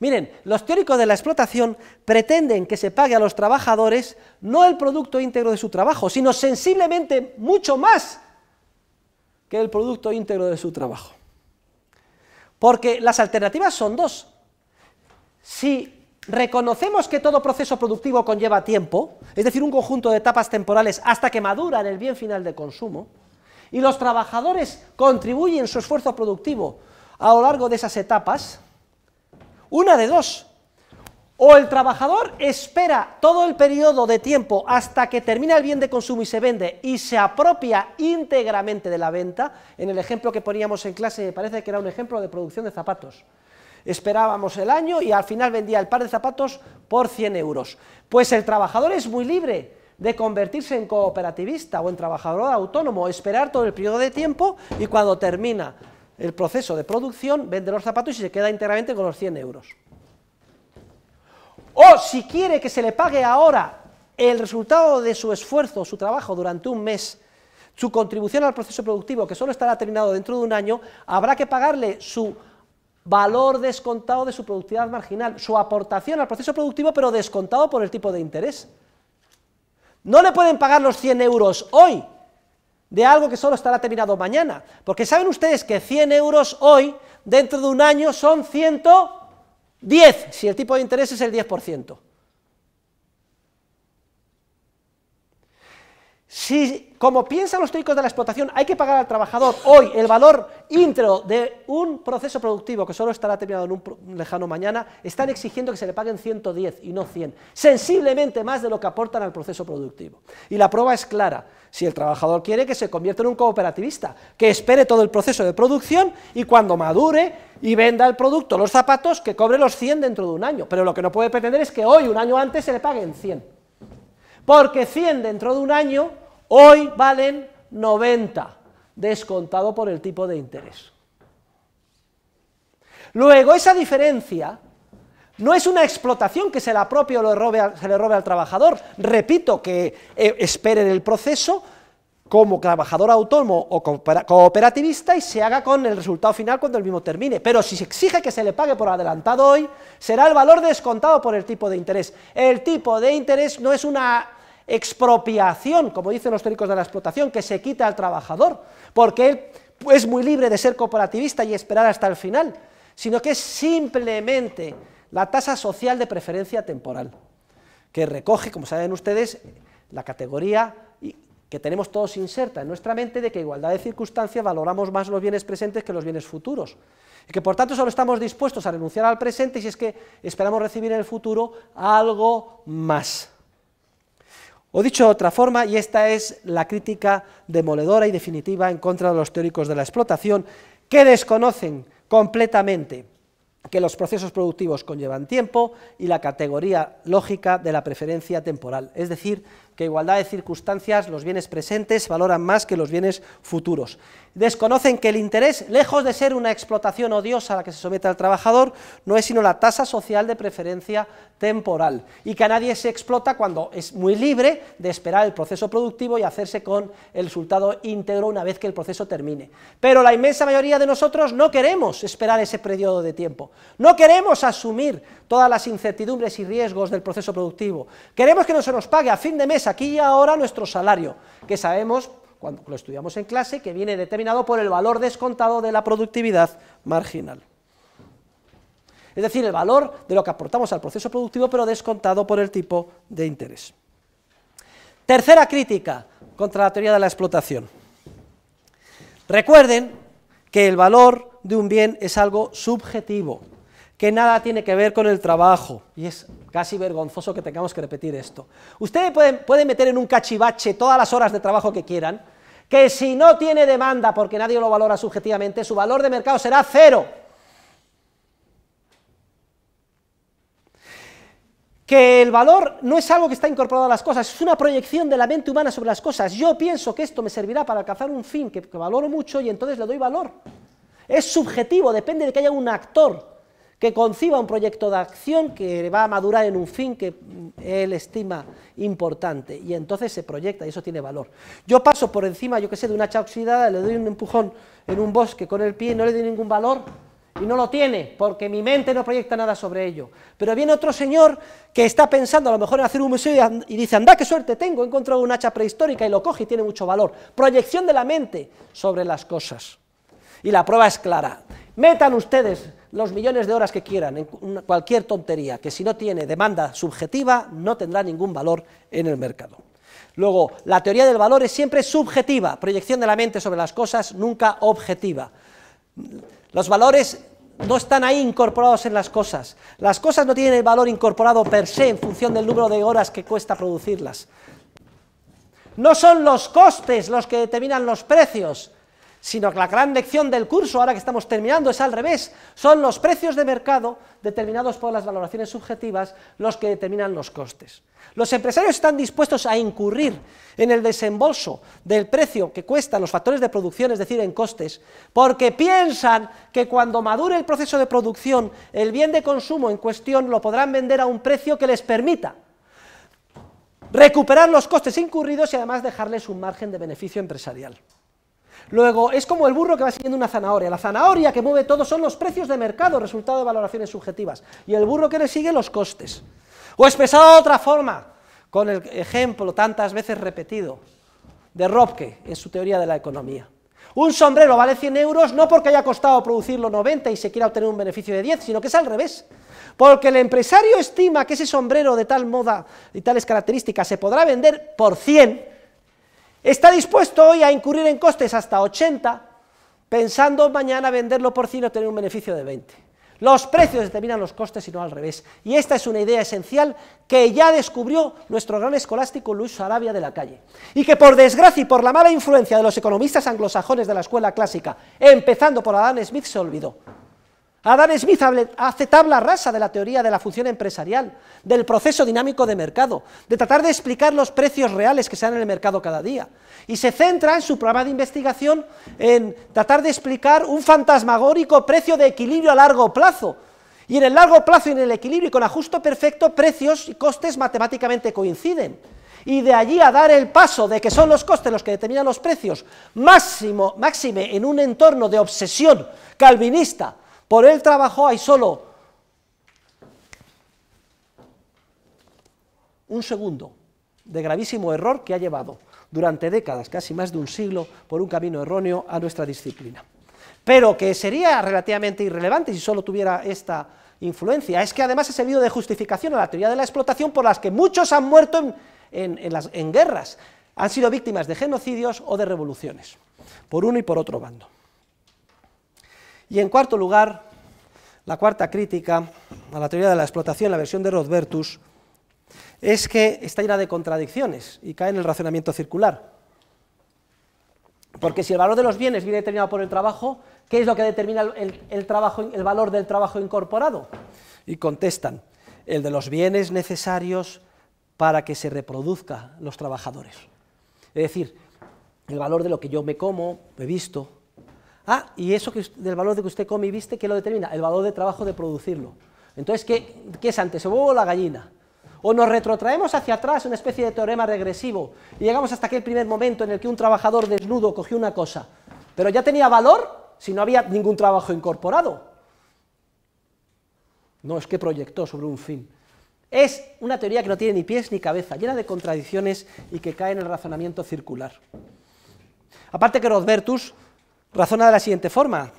Miren, los teóricos de la explotación pretenden que se pague a los trabajadores no el producto íntegro de su trabajo, sino sensiblemente mucho más que el producto íntegro de su trabajo. Porque las alternativas son dos. Si reconocemos que todo proceso productivo conlleva tiempo, es decir, un conjunto de etapas temporales hasta que en el bien final de consumo, y los trabajadores contribuyen su esfuerzo productivo a lo largo de esas etapas, una de dos. O el trabajador espera todo el periodo de tiempo hasta que termina el bien de consumo y se vende y se apropia íntegramente de la venta. En el ejemplo que poníamos en clase me parece que era un ejemplo de producción de zapatos. Esperábamos el año y al final vendía el par de zapatos por 100 euros. Pues el trabajador es muy libre de convertirse en cooperativista o en trabajador autónomo, esperar todo el periodo de tiempo y cuando termina el proceso de producción, vende los zapatos y se queda íntegramente con los 100 euros. O si quiere que se le pague ahora el resultado de su esfuerzo, su trabajo durante un mes, su contribución al proceso productivo, que solo estará terminado dentro de un año, habrá que pagarle su valor descontado de su productividad marginal, su aportación al proceso productivo, pero descontado por el tipo de interés. No le pueden pagar los 100 euros hoy, de algo que solo estará terminado mañana. Porque saben ustedes que 100 euros hoy, dentro de un año, son 110, si el tipo de interés es el 10%. Si, como piensan los teóricos de la explotación, hay que pagar al trabajador hoy el valor íntegro de un proceso productivo que solo estará terminado en un lejano mañana, están exigiendo que se le paguen 110 y no 100, sensiblemente más de lo que aportan al proceso productivo. Y la prueba es clara. Si el trabajador quiere que se convierta en un cooperativista, que espere todo el proceso de producción y cuando madure y venda el producto, los zapatos, que cobre los 100 dentro de un año. Pero lo que no puede pretender es que hoy, un año antes, se le paguen 100. Porque 100 dentro de un año hoy valen 90, descontado por el tipo de interés. Luego, esa diferencia no es una explotación que se la propio se le robe al trabajador. Repito que esperen eh, espere el proceso, como trabajador autónomo o cooperativista y se haga con el resultado final cuando el mismo termine. Pero si se exige que se le pague por adelantado hoy, será el valor descontado por el tipo de interés. El tipo de interés no es una expropiación, como dicen los teóricos de la explotación, que se quita al trabajador, porque él es muy libre de ser cooperativista y esperar hasta el final, sino que es simplemente la tasa social de preferencia temporal, que recoge, como saben ustedes, la categoría que tenemos todos inserta en nuestra mente de que igualdad de circunstancias valoramos más los bienes presentes que los bienes futuros. Y que por tanto solo estamos dispuestos a renunciar al presente si es que esperamos recibir en el futuro algo más. O dicho de otra forma, y esta es la crítica demoledora y definitiva en contra de los teóricos de la explotación, que desconocen completamente que los procesos productivos conllevan tiempo y la categoría lógica de la preferencia temporal, es decir, que igualdad de circunstancias los bienes presentes valoran más que los bienes futuros. Desconocen que el interés, lejos de ser una explotación odiosa a la que se somete al trabajador, no es sino la tasa social de preferencia temporal y que a nadie se explota cuando es muy libre de esperar el proceso productivo y hacerse con el resultado íntegro una vez que el proceso termine. Pero la inmensa mayoría de nosotros no queremos esperar ese periodo de tiempo, no queremos asumir todas las incertidumbres y riesgos del proceso productivo, queremos que no se nos pague a fin de mes aquí y ahora nuestro salario, que sabemos, cuando lo estudiamos en clase, que viene determinado por el valor descontado de la productividad marginal. Es decir, el valor de lo que aportamos al proceso productivo, pero descontado por el tipo de interés. Tercera crítica contra la teoría de la explotación. Recuerden que el valor de un bien es algo subjetivo que nada tiene que ver con el trabajo. Y es casi vergonzoso que tengamos que repetir esto. Ustedes pueden, meter en un cachivache todas las horas de trabajo que quieran, que si no tiene demanda, porque nadie lo valora subjetivamente, su valor de mercado será cero. que el valor no es algo que está incorporado a las cosas, es una proyección de la mente humana sobre las cosas. Yo pienso que esto me servirá para alcanzar un fin que valoro mucho y entonces le doy valor. Es subjetivo, depende de que haya un actor que conciba un proyecto de acción que va a madurar en un fin que él estima importante y entonces se proyecta y eso tiene valor. Yo paso por encima, yo que sé, de una hacha oxidada, le doy un empujón en un bosque con el pie y no le doy ningún valor y no lo tiene porque mi mente no proyecta nada sobre ello. Pero viene otro señor que está pensando a lo mejor en hacer un museo y dice, anda, qué suerte tengo, he encontrado una hacha prehistórica y lo coge y tiene mucho valor. Proyección de la mente sobre las cosas. Y la prueba es clara. Metan ustedes los millones de horas que quieran en cualquier tontería, que si no tiene demanda subjetiva no tendrá ningún valor en el mercado. Luego, la teoría del valor es siempre subjetiva, proyección de la mente sobre las cosas, nunca objetiva. Los valores no están ahí incorporados en las cosas. Las cosas no tienen el valor incorporado per se en función del número de horas que cuesta producirlas. No son los costes los que determinan los precios, sino que la gran lección del curso, ahora que estamos terminando, es al revés. Son los precios de mercado, determinados por las valoraciones subjetivas, los que determinan los costes. Los empresarios están dispuestos a incurrir en el desembolso del precio que cuestan los factores de producción, es decir, en costes, porque piensan que cuando madure el proceso de producción, el bien de consumo en cuestión lo podrán vender a un precio que les permita recuperar los costes incurridos y además dejarles un margen de beneficio empresarial. Luego, es como el burro que va siguiendo una zanahoria. La zanahoria que mueve todo son los precios de mercado, resultado de valoraciones subjetivas. Y el burro que le sigue, los costes. O expresado de otra forma, con el ejemplo tantas veces repetido de Robke en su teoría de la economía. Un sombrero vale 100 euros no porque haya costado producirlo 90 y se quiera obtener un beneficio de 10, sino que es al revés. Porque el empresario estima que ese sombrero de tal moda y tales características se podrá vender por 100 Está dispuesto hoy a incurrir en costes hasta 80, pensando mañana venderlo por 100 o tener un beneficio de 20. Los precios determinan los costes y no al revés. Y esta es una idea esencial que ya descubrió nuestro gran escolástico Luis Arabia de la calle. Y que por desgracia y por la mala influencia de los economistas anglosajones de la escuela clásica, empezando por Adam Smith, se olvidó. Adam Smith hace tabla rasa de la teoría de la función empresarial, del proceso dinámico de mercado, de tratar de explicar los precios reales que se dan en el mercado cada día. Y se centra en su programa de investigación en tratar de explicar un fantasmagórico precio de equilibrio a largo plazo. Y en el largo plazo y en el equilibrio y con ajuste perfecto, precios y costes matemáticamente coinciden. Y de allí a dar el paso de que son los costes los que determinan los precios, máximo, máxime en un entorno de obsesión calvinista por el trabajo hay solo un segundo de gravísimo error que ha llevado durante décadas, casi más de un siglo, por un camino erróneo a nuestra disciplina. Pero que sería relativamente irrelevante si solo tuviera esta influencia. Es que además ha servido de justificación a la teoría de la explotación por las que muchos han muerto en guerras. Han sido víctimas de genocidios o de revoluciones, por uno y por otro bando. Y en cuarto lugar, la cuarta crítica a la teoría de la explotación, la versión de Rothbertus, es que está llena de contradicciones y cae en el razonamiento circular. Porque si el valor de los bienes viene determinado por el trabajo, ¿qué es lo que determina el, trabajo, el valor del trabajo incorporado? Y contestan, el de los bienes necesarios para que se reproduzca los trabajadores. Es decir, el valor de lo que yo me como, he visto, Ah, y eso que, del valor de que usted come y viste, ¿qué lo determina? El valor de trabajo de producirlo. Entonces, ¿qué, es antes, el huevo o la gallina? O nos retrotraemos hacia atrás, una especie de teorema regresivo, y llegamos hasta aquel primer momento en el que un trabajador desnudo cogió una cosa, pero ya tenía valor si no había ningún trabajo incorporado. No es que proyectó sobre un fin. Es una teoría que no tiene ni pies ni cabeza, llena de contradicciones y que cae en el razonamiento circular. Aparte que Rodbertus Razona de la siguiente forma.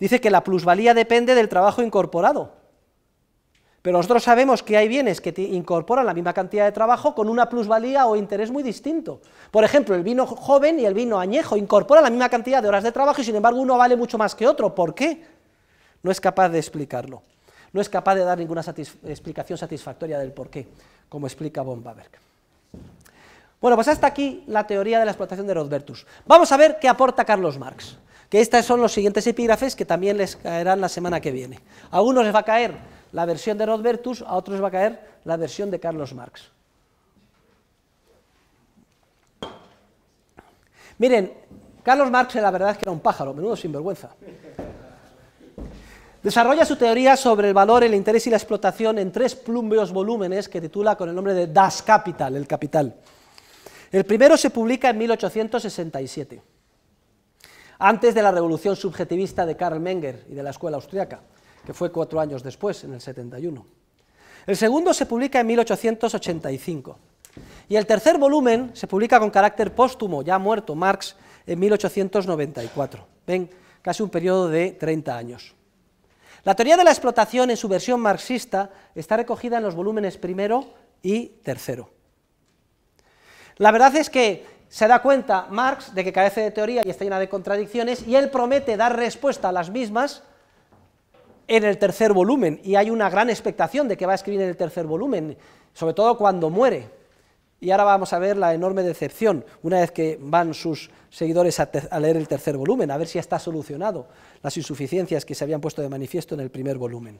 Dice que la plusvalía depende del trabajo incorporado. Pero nosotros sabemos que hay bienes que incorporan la misma cantidad de trabajo con una plusvalía o interés muy distinto. Por ejemplo, el vino joven y el vino añejo incorporan la misma cantidad de horas de trabajo y sin embargo uno vale mucho más que otro. ¿Por qué? No es capaz de explicarlo. No es capaz de dar ninguna explicación satisfactoria del por qué, como explica von Bueno, pues hasta aquí la teoría de la explotación de Rodbertus. Vamos a ver qué aporta Carlos Marx. Que estos son los siguientes epígrafes que también les caerán la semana que viene. A unos les va a caer la versión de Rodbertus, a otros les va a caer la versión de Carlos Marx. Miren, Carlos Marx la verdad es que era un pájaro, menudo sinvergüenza. Desarrolla su teoría sobre el valor, el interés y la explotación en tres plumbeos volúmenes que titula con el nombre de Das Kapital, el capital. El primero se publica en 1867 antes de la revolución subjetivista de Karl Menger y de la escuela austriaca, que fue cuatro años después, en el 71. El segundo se publica en 1885. Y el tercer volumen se publica con carácter póstumo, ya muerto Marx, en 1894. Ven, casi un periodo de 30 años. La teoría de la explotación en su versión marxista está recogida en los volúmenes primero y tercero. La verdad es que se da cuenta Marx de que carece de teoría y está llena de contradicciones y él promete dar respuesta a las mismas en el tercer volumen y hay una gran expectación de que va a escribir en el tercer volumen, sobre todo cuando muere. Y ahora vamos a ver la enorme decepción una vez que van sus seguidores a, leer el tercer volumen, a ver si está solucionado las insuficiencias que se habían puesto de manifiesto en el primer volumen.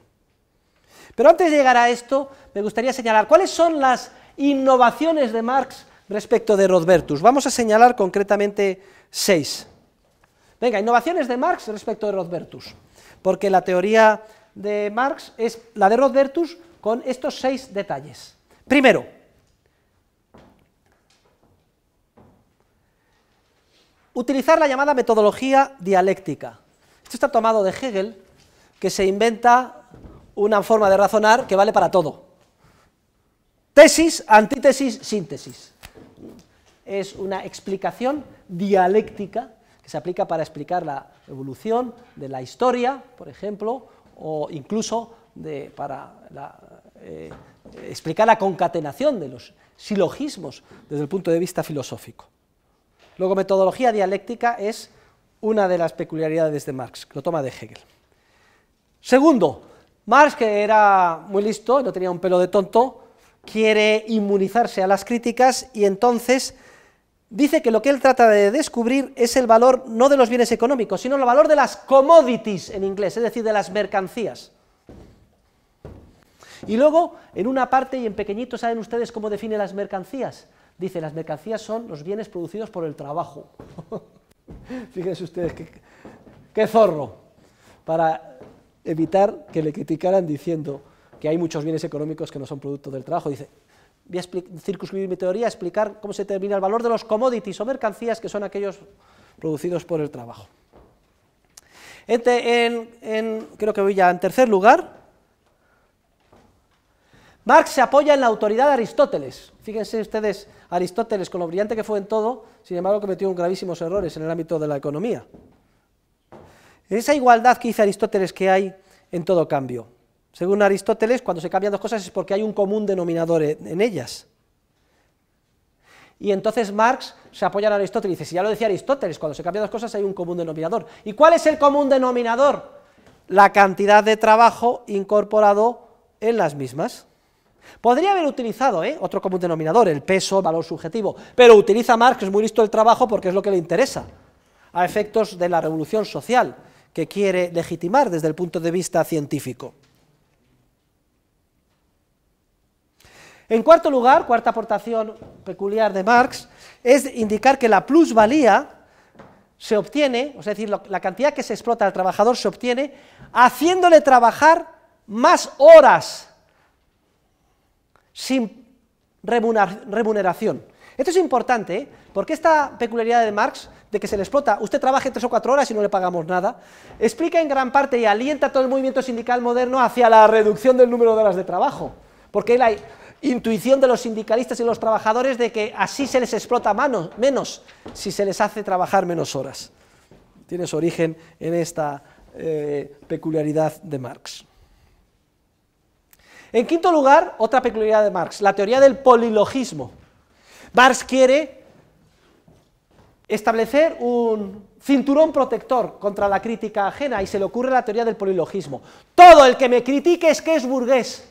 Pero antes de llegar a esto, me gustaría señalar cuáles son las innovaciones de Marx respecto de Rothbertus, Vamos a señalar concretamente seis. Venga, innovaciones de Marx respecto de Rothbertus, porque la teoría de Marx es la de Rothbertus con estos seis detalles. Primero, utilizar la llamada metodología dialéctica. Esto está tomado de Hegel, que se inventa una forma de razonar que vale para todo. Tesis, antítesis, síntesis es una explicación dialéctica que se aplica para explicar la evolución de la historia, por ejemplo, o incluso para eh, explicar la concatenación de los silogismos desde el punto de vista filosófico. Luego, metodología dialéctica es una de las peculiaridades de Marx, que lo toma de Hegel. Segundo, Marx, que era muy listo, no tenía un pelo de tonto, quiere inmunizarse a las críticas y entonces dice que lo que él trata de descubrir es el valor no de los bienes económicos, sino el valor de las commodities en inglés, es decir, de las mercancías. Y luego, en una parte y en pequeñito, ¿saben ustedes cómo define las mercancías? Dice, las mercancías son los bienes producidos por el trabajo. Fíjense ustedes, qué, zorro, para evitar que le criticaran diciendo que hay muchos bienes económicos que no son producto del trabajo. Dice, voy a circunscribir mi teoría, explicar cómo se determina el valor de los commodities o mercancías, que son aquellos producidos por el trabajo. creo que voy ya en tercer lugar. Marx se apoya en la autoridad de Aristóteles. Fíjense ustedes, Aristóteles, con lo brillante que fue en todo, sin embargo cometió gravísimos errores en el ámbito de la economía. Esa igualdad que dice Aristóteles que hay en todo cambio. Según Aristóteles, cuando se cambian dos cosas es porque hay un común denominador en ellas. Y entonces Marx se apoya en Aristóteles y dice, si ya lo decía Aristóteles, cuando se cambian dos cosas hay un común denominador. ¿Y cuál es el común denominador? La cantidad de trabajo incorporado en las mismas. Podría haber utilizado ¿eh? otro común denominador, el peso, valor subjetivo, pero utiliza Marx, es muy listo el trabajo porque es lo que le interesa, a efectos de la revolución social que quiere legitimar desde el punto de vista científico. En cuarto lugar, cuarta aportación peculiar de Marx, es indicar que la plusvalía se obtiene, es decir, la cantidad que se explota al trabajador se obtiene haciéndole trabajar más horas sin remuneración. Esto es importante, ¿eh? porque esta peculiaridad de Marx, de que se le explota, usted trabaje tres o cuatro horas y no le pagamos nada, explica en gran parte y alienta todo el movimiento sindical moderno hacia la reducción del número de horas de trabajo. Porque él hay, intuición de los sindicalistas y los trabajadores de que así se les explota mano, menos si se les hace trabajar menos horas. Tiene su origen en esta eh, peculiaridad de Marx. En quinto lugar, otra peculiaridad de Marx, la teoría del polilogismo. Marx quiere establecer un cinturón protector contra la crítica ajena y se le ocurre la teoría del polilogismo. Todo el que me critique es que es burgués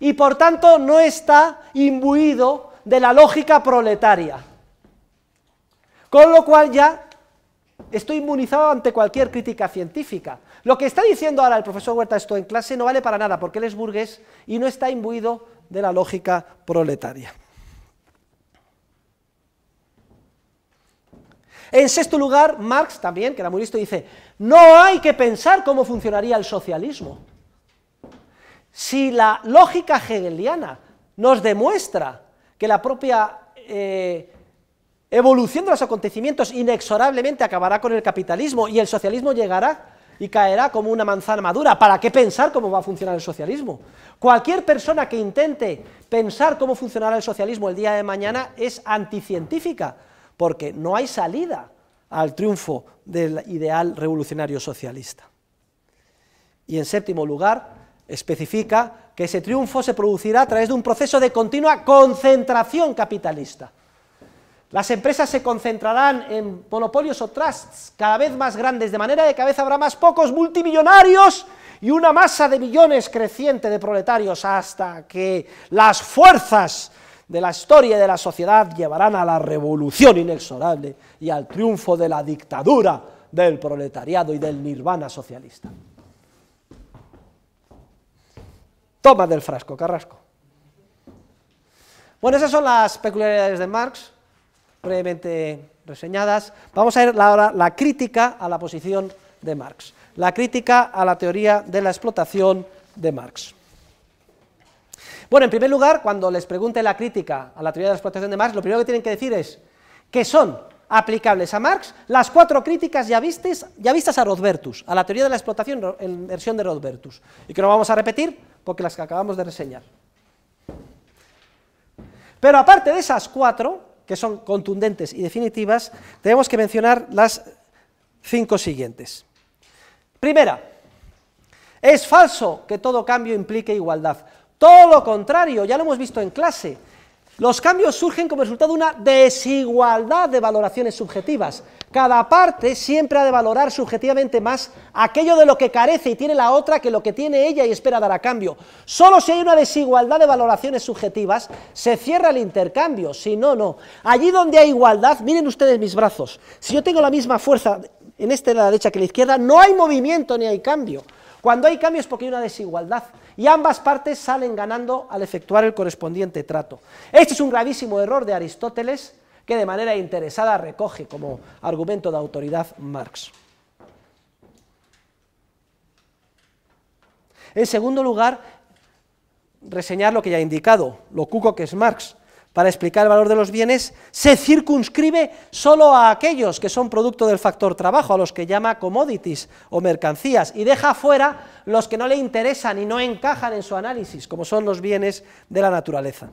y por tanto no está imbuido de la lógica proletaria. Con lo cual ya estoy inmunizado ante cualquier crítica científica. Lo que está diciendo ahora el profesor Huerta esto en clase no vale para nada porque él es burgués y no está imbuido de la lógica proletaria. En sexto lugar, Marx también, que era muy listo, dice, no hay que pensar cómo funcionaría el socialismo. Si la lógica hegeliana nos demuestra que la propia eh, evolución de los acontecimientos inexorablemente acabará con el capitalismo y el socialismo llegará y caerá como una manzana madura. ¿Para qué pensar cómo va a funcionar el socialismo? Cualquier persona que intente pensar cómo funcionará el socialismo el día de mañana es anticientífica, porque no hay salida al triunfo del ideal revolucionario socialista. Y en séptimo lugar, especifica que ese triunfo se producirá a través de un proceso de continua concentración capitalista. Las empresas se concentrarán en monopolios o trusts cada vez más grandes, de manera que cada vez habrá más pocos multimillonarios y una masa de millones creciente de proletarios hasta que las fuerzas de la historia y de la sociedad llevarán a la revolución inexorable y al triunfo de la dictadura del proletariado y del nirvana socialista. Toma del frasco, Carrasco. Bueno, esas son las peculiaridades de Marx, brevemente reseñadas. Vamos a ver ahora la crítica a la posición de Marx, la crítica a la teoría de la explotación de Marx. Bueno, en primer lugar, cuando les pregunte la crítica a la teoría de la explotación de Marx, lo primero que tienen que decir es que son aplicables a Marx las cuatro críticas ya, vistes, ya vistas a Rodbertus, a la teoría de la explotación en versión de Rodbertus, y que no vamos a repetir porque las que acabamos de reseñar. Pero aparte de esas cuatro, que son contundentes y definitivas, tenemos que mencionar las cinco siguientes. Primera, es falso que todo cambio implique igualdad. Todo lo contrario, ya lo hemos visto en clase. Los cambios surgen como resultado de una desigualdad de valoraciones subjetivas. Cada parte siempre ha de valorar subjetivamente más aquello de lo que carece y tiene la otra que lo que tiene ella y espera dar a cambio. Solo si hay una desigualdad de valoraciones subjetivas se cierra el intercambio, si no, no. Allí donde hay igualdad, miren ustedes mis brazos, si yo tengo la misma fuerza en este de la derecha que en la izquierda, no hay movimiento ni hay cambio. Cuando hay cambio es porque hay una desigualdad y ambas partes salen ganando al efectuar el correspondiente trato. Este es un gravísimo error de Aristóteles que de manera interesada recoge como argumento de autoridad Marx. En segundo lugar, reseñar lo que ya he indicado, lo cuco que es Marx, para explicar el valor de los bienes, se circunscribe solo a aquellos que son producto del factor trabajo, a los que llama commodities o mercancías, y deja fuera los que no le interesan y no encajan en su análisis, como son los bienes de la naturaleza.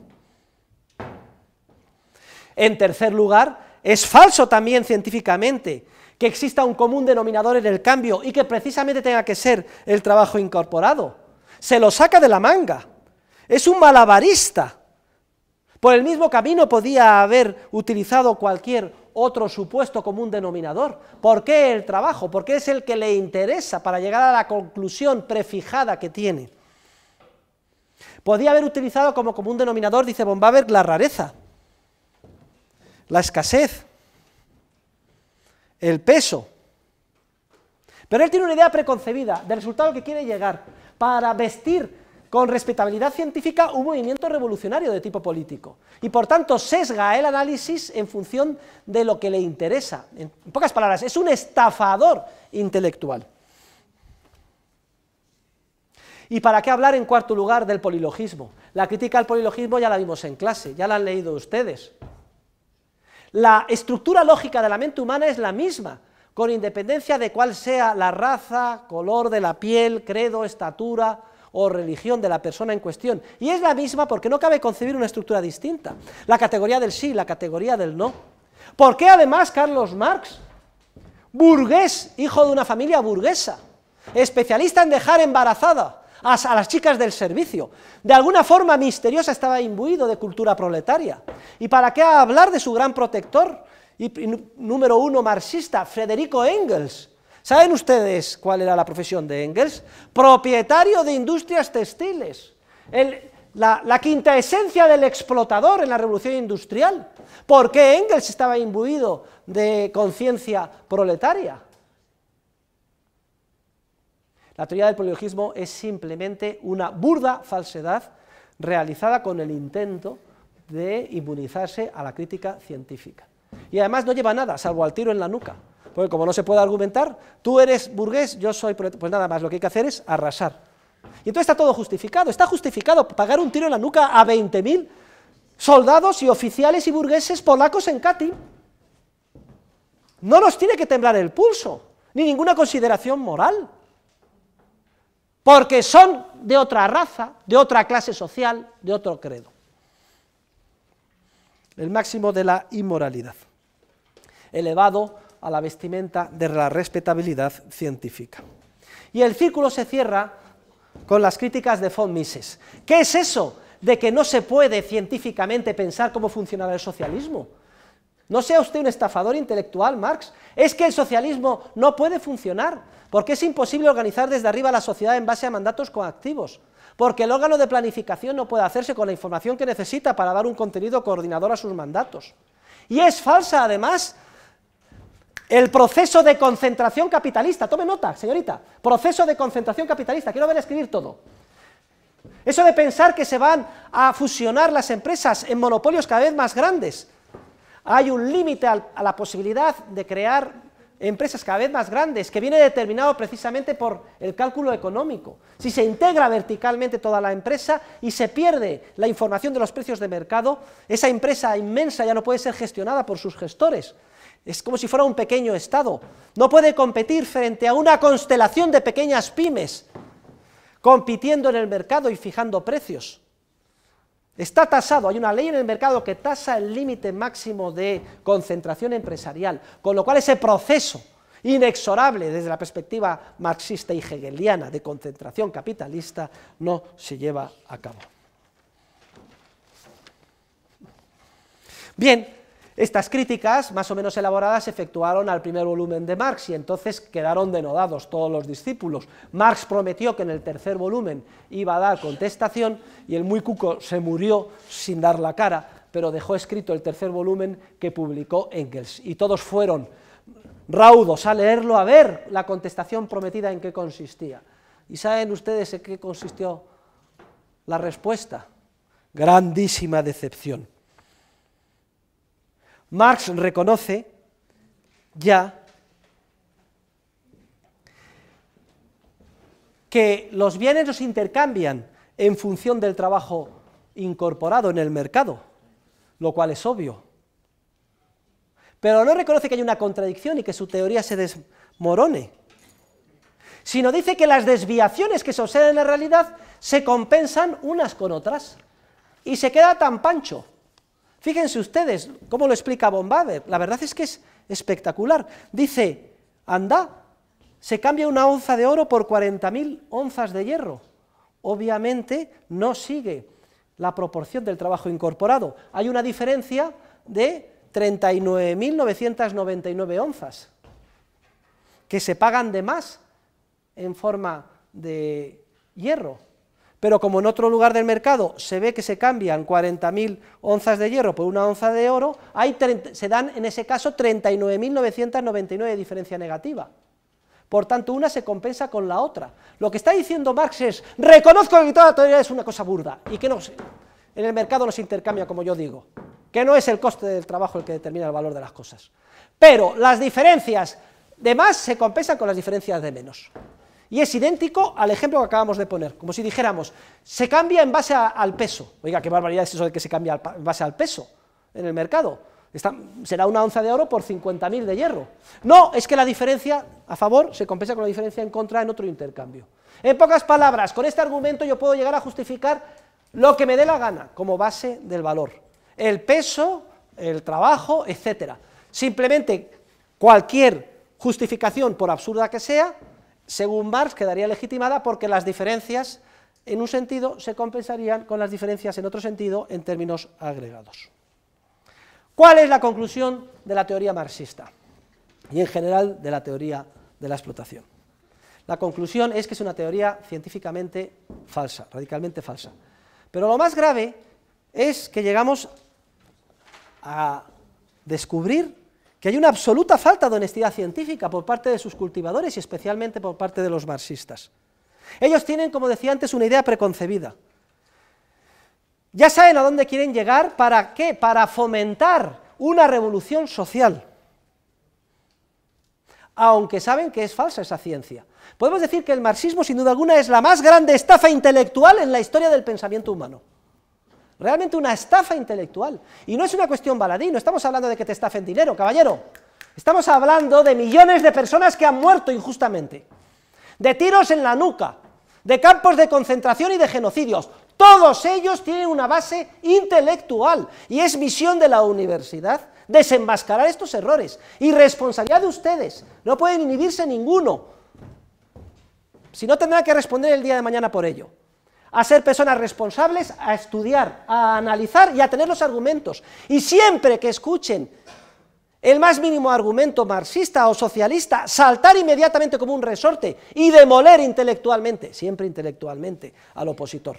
En tercer lugar, es falso también científicamente que exista un común denominador en el cambio y que precisamente tenga que ser el trabajo incorporado. Se lo saca de la manga. Es un malabarista. Por el mismo camino podía haber utilizado cualquier otro supuesto común denominador. ¿Por qué el trabajo? Porque es el que le interesa para llegar a la conclusión prefijada que tiene. Podía haber utilizado como común denominador, dice Bombaberg, la rareza la escasez, el peso. Pero él tiene una idea preconcebida del resultado que quiere llegar para vestir con respetabilidad científica un movimiento revolucionario de tipo político. Y por tanto sesga el análisis en función de lo que le interesa. En pocas palabras, es un estafador intelectual. ¿Y para qué hablar en cuarto lugar del polilogismo? La crítica al polilogismo ya la vimos en clase, ya la han leído ustedes. La estructura lógica de la mente humana es la misma, con independencia de cuál sea la raza, color de la piel, credo, estatura o religión de la persona en cuestión. Y es la misma porque no cabe concebir una estructura distinta. La categoría del sí, la categoría del no. ¿Por qué además Carlos Marx, burgués, hijo de una familia burguesa, especialista en dejar embarazada a, las chicas del servicio. De alguna forma misteriosa estaba imbuido de cultura proletaria. ¿Y para qué hablar de su gran protector? Y número uno marxista, Federico Engels. ¿Saben ustedes cuál era la profesión de Engels? Propietario de industrias textiles. la, la, quinta esencia del explotador en la revolución industrial. ¿Por qué Engels estaba imbuido de conciencia proletaria? La teoría del polilogismo es simplemente una burda falsedad realizada con el intento de inmunizarse a la crítica científica. Y además no lleva nada, salvo al tiro en la nuca. Porque como no se puede argumentar, tú eres burgués, yo soy... Pues nada más, lo que hay que hacer es arrasar. Y entonces está todo justificado. Está justificado pagar un tiro en la nuca a 20.000 soldados y oficiales y burgueses polacos en Katyn. No nos tiene que temblar el pulso, ni ninguna consideración moral porque son de otra raza, de otra clase social, de otro credo. El máximo de la inmoralidad, elevado a la vestimenta de la respetabilidad científica. Y el círculo se cierra con las críticas de von Mises. ¿Qué es eso de que no se puede científicamente pensar cómo funcionará el socialismo? No sea usted un estafador intelectual, Marx. Es que el socialismo no puede funcionar, porque es imposible organizar desde arriba la sociedad en base a mandatos coactivos, porque el órgano de planificación no puede hacerse con la información que necesita para dar un contenido coordinador a sus mandatos. Y es falsa, además, el proceso de concentración capitalista. Tome nota, señorita. Proceso de concentración capitalista. Quiero ver escribir todo. Eso de pensar que se van a fusionar las empresas en monopolios cada vez más grandes hay un límite a la posibilidad de crear empresas cada vez más grandes, que viene determinado precisamente por el cálculo económico. Si se integra verticalmente toda la empresa y se pierde la información de los precios de mercado, esa empresa inmensa ya no puede ser gestionada por sus gestores. Es como si fuera un pequeño Estado. No puede competir frente a una constelación de pequeñas pymes, compitiendo en el mercado y fijando precios. Está tasado, hay una ley en el mercado que tasa el límite máximo de concentración empresarial, con lo cual ese proceso inexorable desde la perspectiva marxista y hegeliana de concentración capitalista no se lleva a cabo. Bien, estas críticas, más o menos elaboradas, se efectuaron al primer volumen de Marx y entonces quedaron denodados todos los discípulos. Marx prometió que en el tercer volumen iba a dar contestación y el muy cuco se murió sin dar la cara, pero dejó escrito el tercer volumen que publicó Engels. Y todos fueron raudos a leerlo, a ver la contestación prometida en qué consistía. ¿Y saben ustedes en qué consistió la respuesta? Grandísima decepción. Marx reconoce ya que los bienes no se intercambian en función del trabajo incorporado en el mercado, lo cual es obvio. Pero no reconoce que hay una contradicción y que su teoría se desmorone, sino dice que las desviaciones que se observan en la realidad se compensan unas con otras y se queda tan pancho. Fíjense ustedes cómo lo explica Bombader. La verdad es que es espectacular. Dice, anda, se cambia una onza de oro por 40.000 onzas de hierro. Obviamente no sigue la proporción del trabajo incorporado. Hay una diferencia de 39.999 onzas que se pagan de más en forma de hierro. Pero como en otro lugar del mercado se ve que se cambian 40.000 onzas de hierro por una onza de oro, hay se dan en ese caso 39.999 de diferencia negativa. Por tanto, una se compensa con la otra. Lo que está diciendo Marx es, reconozco que toda la teoría es una cosa burda y que en el mercado no se intercambia como yo digo, que no es el coste del trabajo el que determina el valor de las cosas. Pero las diferencias de más se compensan con las diferencias de menos. Y es idéntico al ejemplo que acabamos de poner, como si dijéramos, se cambia en base al peso. Oiga, qué barbaridad es eso de que se cambia en base al peso en el mercado. será una onza de oro por 50.000 de hierro. No, es que la diferencia a favor se compensa con la diferencia en contra en otro intercambio. En pocas palabras, con este argumento yo puedo llegar a justificar lo que me dé la gana como base del valor. El peso, el trabajo, etcétera. Simplemente cualquier justificación, por absurda que sea, según Marx, quedaría legitimada porque las diferencias en un sentido se compensarían con las diferencias en otro sentido en términos agregados. ¿Cuál es la conclusión de la teoría marxista y en general de la teoría de la explotación? La conclusión es que es una teoría científicamente falsa, radicalmente falsa. Pero lo más grave es que llegamos a descubrir que hay una absoluta falta de honestidad científica por parte de sus cultivadores y especialmente por parte de los marxistas. Ellos tienen, como decía antes, una idea preconcebida. Ya saben a dónde quieren llegar, ¿para qué? Para fomentar una revolución social. Aunque saben que es falsa esa ciencia. Podemos decir que el marxismo, sin duda alguna, es la más grande estafa intelectual en la historia del pensamiento humano. Realmente una estafa intelectual. Y no es una cuestión baladí, no estamos hablando de que te estafen dinero, caballero. Estamos hablando de millones de personas que han muerto injustamente, de tiros en la nuca, de campos de concentración y de genocidios. Todos ellos tienen una base intelectual y es misión de la universidad desenmascarar estos errores. Y responsabilidad de ustedes, no pueden inhibirse ninguno. Si no, tendrán que responder el día de mañana por ello a ser personas responsables, a estudiar, a analizar y a tener los argumentos. Y siempre que escuchen el más mínimo argumento marxista o socialista, saltar inmediatamente como un resorte y demoler intelectualmente, siempre intelectualmente, al opositor.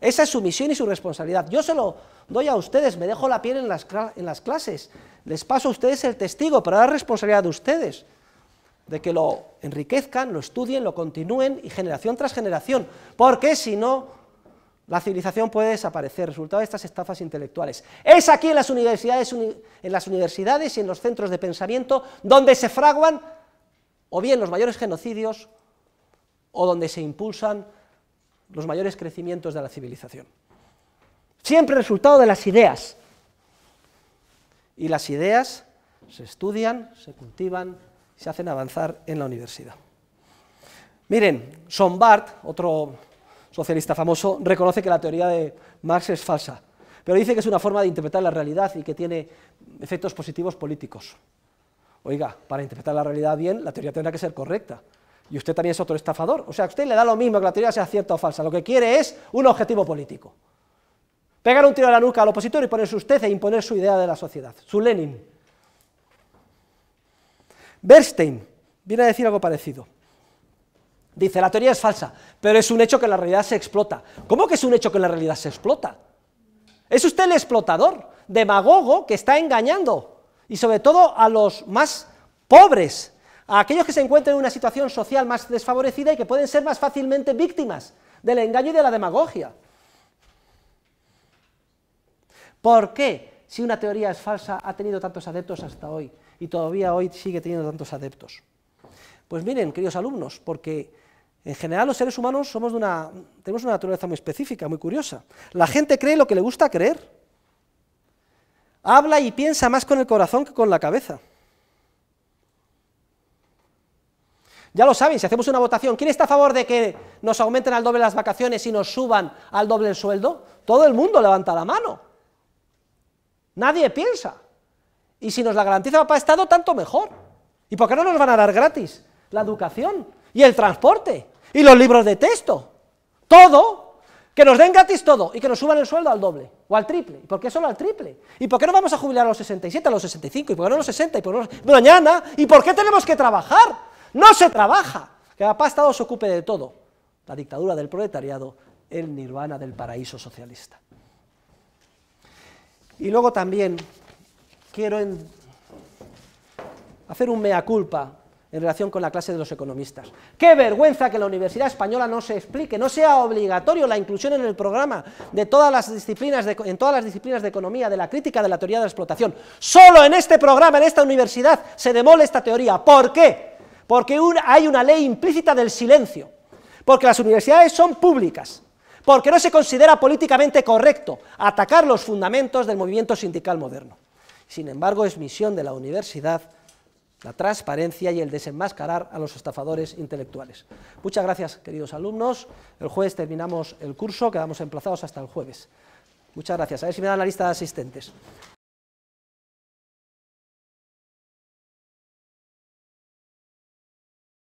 Esa es su misión y su responsabilidad. Yo se lo doy a ustedes, me dejo la piel en las, clases, les paso a ustedes el testigo, para la responsabilidad de ustedes de que lo enriquezcan, lo estudien, lo continúen y generación tras generación, porque si no, la civilización puede desaparecer, resultado de estas estafas intelectuales. Es aquí en las universidades, en las universidades y en los centros de pensamiento donde se fraguan o bien los mayores genocidios o donde se impulsan los mayores crecimientos de la civilización. Siempre resultado de las ideas. Y las ideas se estudian, se cultivan, se hacen avanzar en la universidad. Miren, Sombart, otro socialista famoso, reconoce que la teoría de Marx es falsa, pero dice que es una forma de interpretar la realidad y que tiene efectos positivos políticos. Oiga, para interpretar la realidad bien, la teoría tendrá que ser correcta. Y usted también es otro estafador. O sea, a usted le da lo mismo que la teoría sea cierta o falsa. Lo que quiere es un objetivo político. Pegar un tiro a la nuca al opositor y ponerse usted e imponer su idea de la sociedad, su Lenin. Bernstein viene a decir algo parecido. Dice, la teoría es falsa, pero es un hecho que la realidad se explota. ¿Cómo que es un hecho que la realidad se explota? Es usted el explotador, demagogo, que está engañando, y sobre todo a los más pobres, a aquellos que se encuentran en una situación social más desfavorecida y que pueden ser más fácilmente víctimas del engaño y de la demagogia. ¿Por qué? si una teoría es falsa, ha tenido tantos adeptos hasta hoy y todavía hoy sigue teniendo tantos adeptos. Pues miren, queridos alumnos, porque en general los seres humanos somos de una, tenemos una naturaleza muy específica, muy curiosa. La gente cree lo que le gusta creer. Habla y piensa más con el corazón que con la cabeza. Ya lo saben, si hacemos una votación, ¿quién está a favor de que nos aumenten al doble las vacaciones y nos suban al doble el sueldo? Todo el mundo levanta la mano. Nadie piensa. Y si nos la garantiza papá Estado, tanto mejor. ¿Y por qué no nos van a dar gratis? La educación y el transporte y los libros de texto. Todo. Que nos den gratis todo y que nos suban el sueldo al doble o al triple. ¿Y por qué solo al triple? ¿Y por qué no vamos a jubilar a los 67, a los 65? ¿Y por qué no a los 60? ¿Y por qué mañana? ¿Y por qué tenemos que trabajar? No se trabaja. Que papá Estado se ocupe de todo. La dictadura del proletariado, el nirvana del paraíso socialista. Y luego también quiero hacer un mea culpa en relación con la clase de los economistas. Qué vergüenza que la Universidad Española no se explique, no sea obligatorio la inclusión en el programa de todas las disciplinas de, en todas las disciplinas de economía, de la crítica de la teoría de la explotación. Solo en este programa, en esta universidad, se demole esta teoría. ¿Por qué? Porque hay una ley implícita del silencio. Porque las universidades son públicas porque no se considera políticamente correcto atacar los fundamentos del movimiento sindical moderno. Sin embargo, es misión de la universidad la transparencia y el desenmascarar a los estafadores intelectuales. Muchas gracias, queridos alumnos. El jueves terminamos el curso, quedamos emplazados hasta el jueves. Muchas gracias. A ver si me dan la lista de asistentes.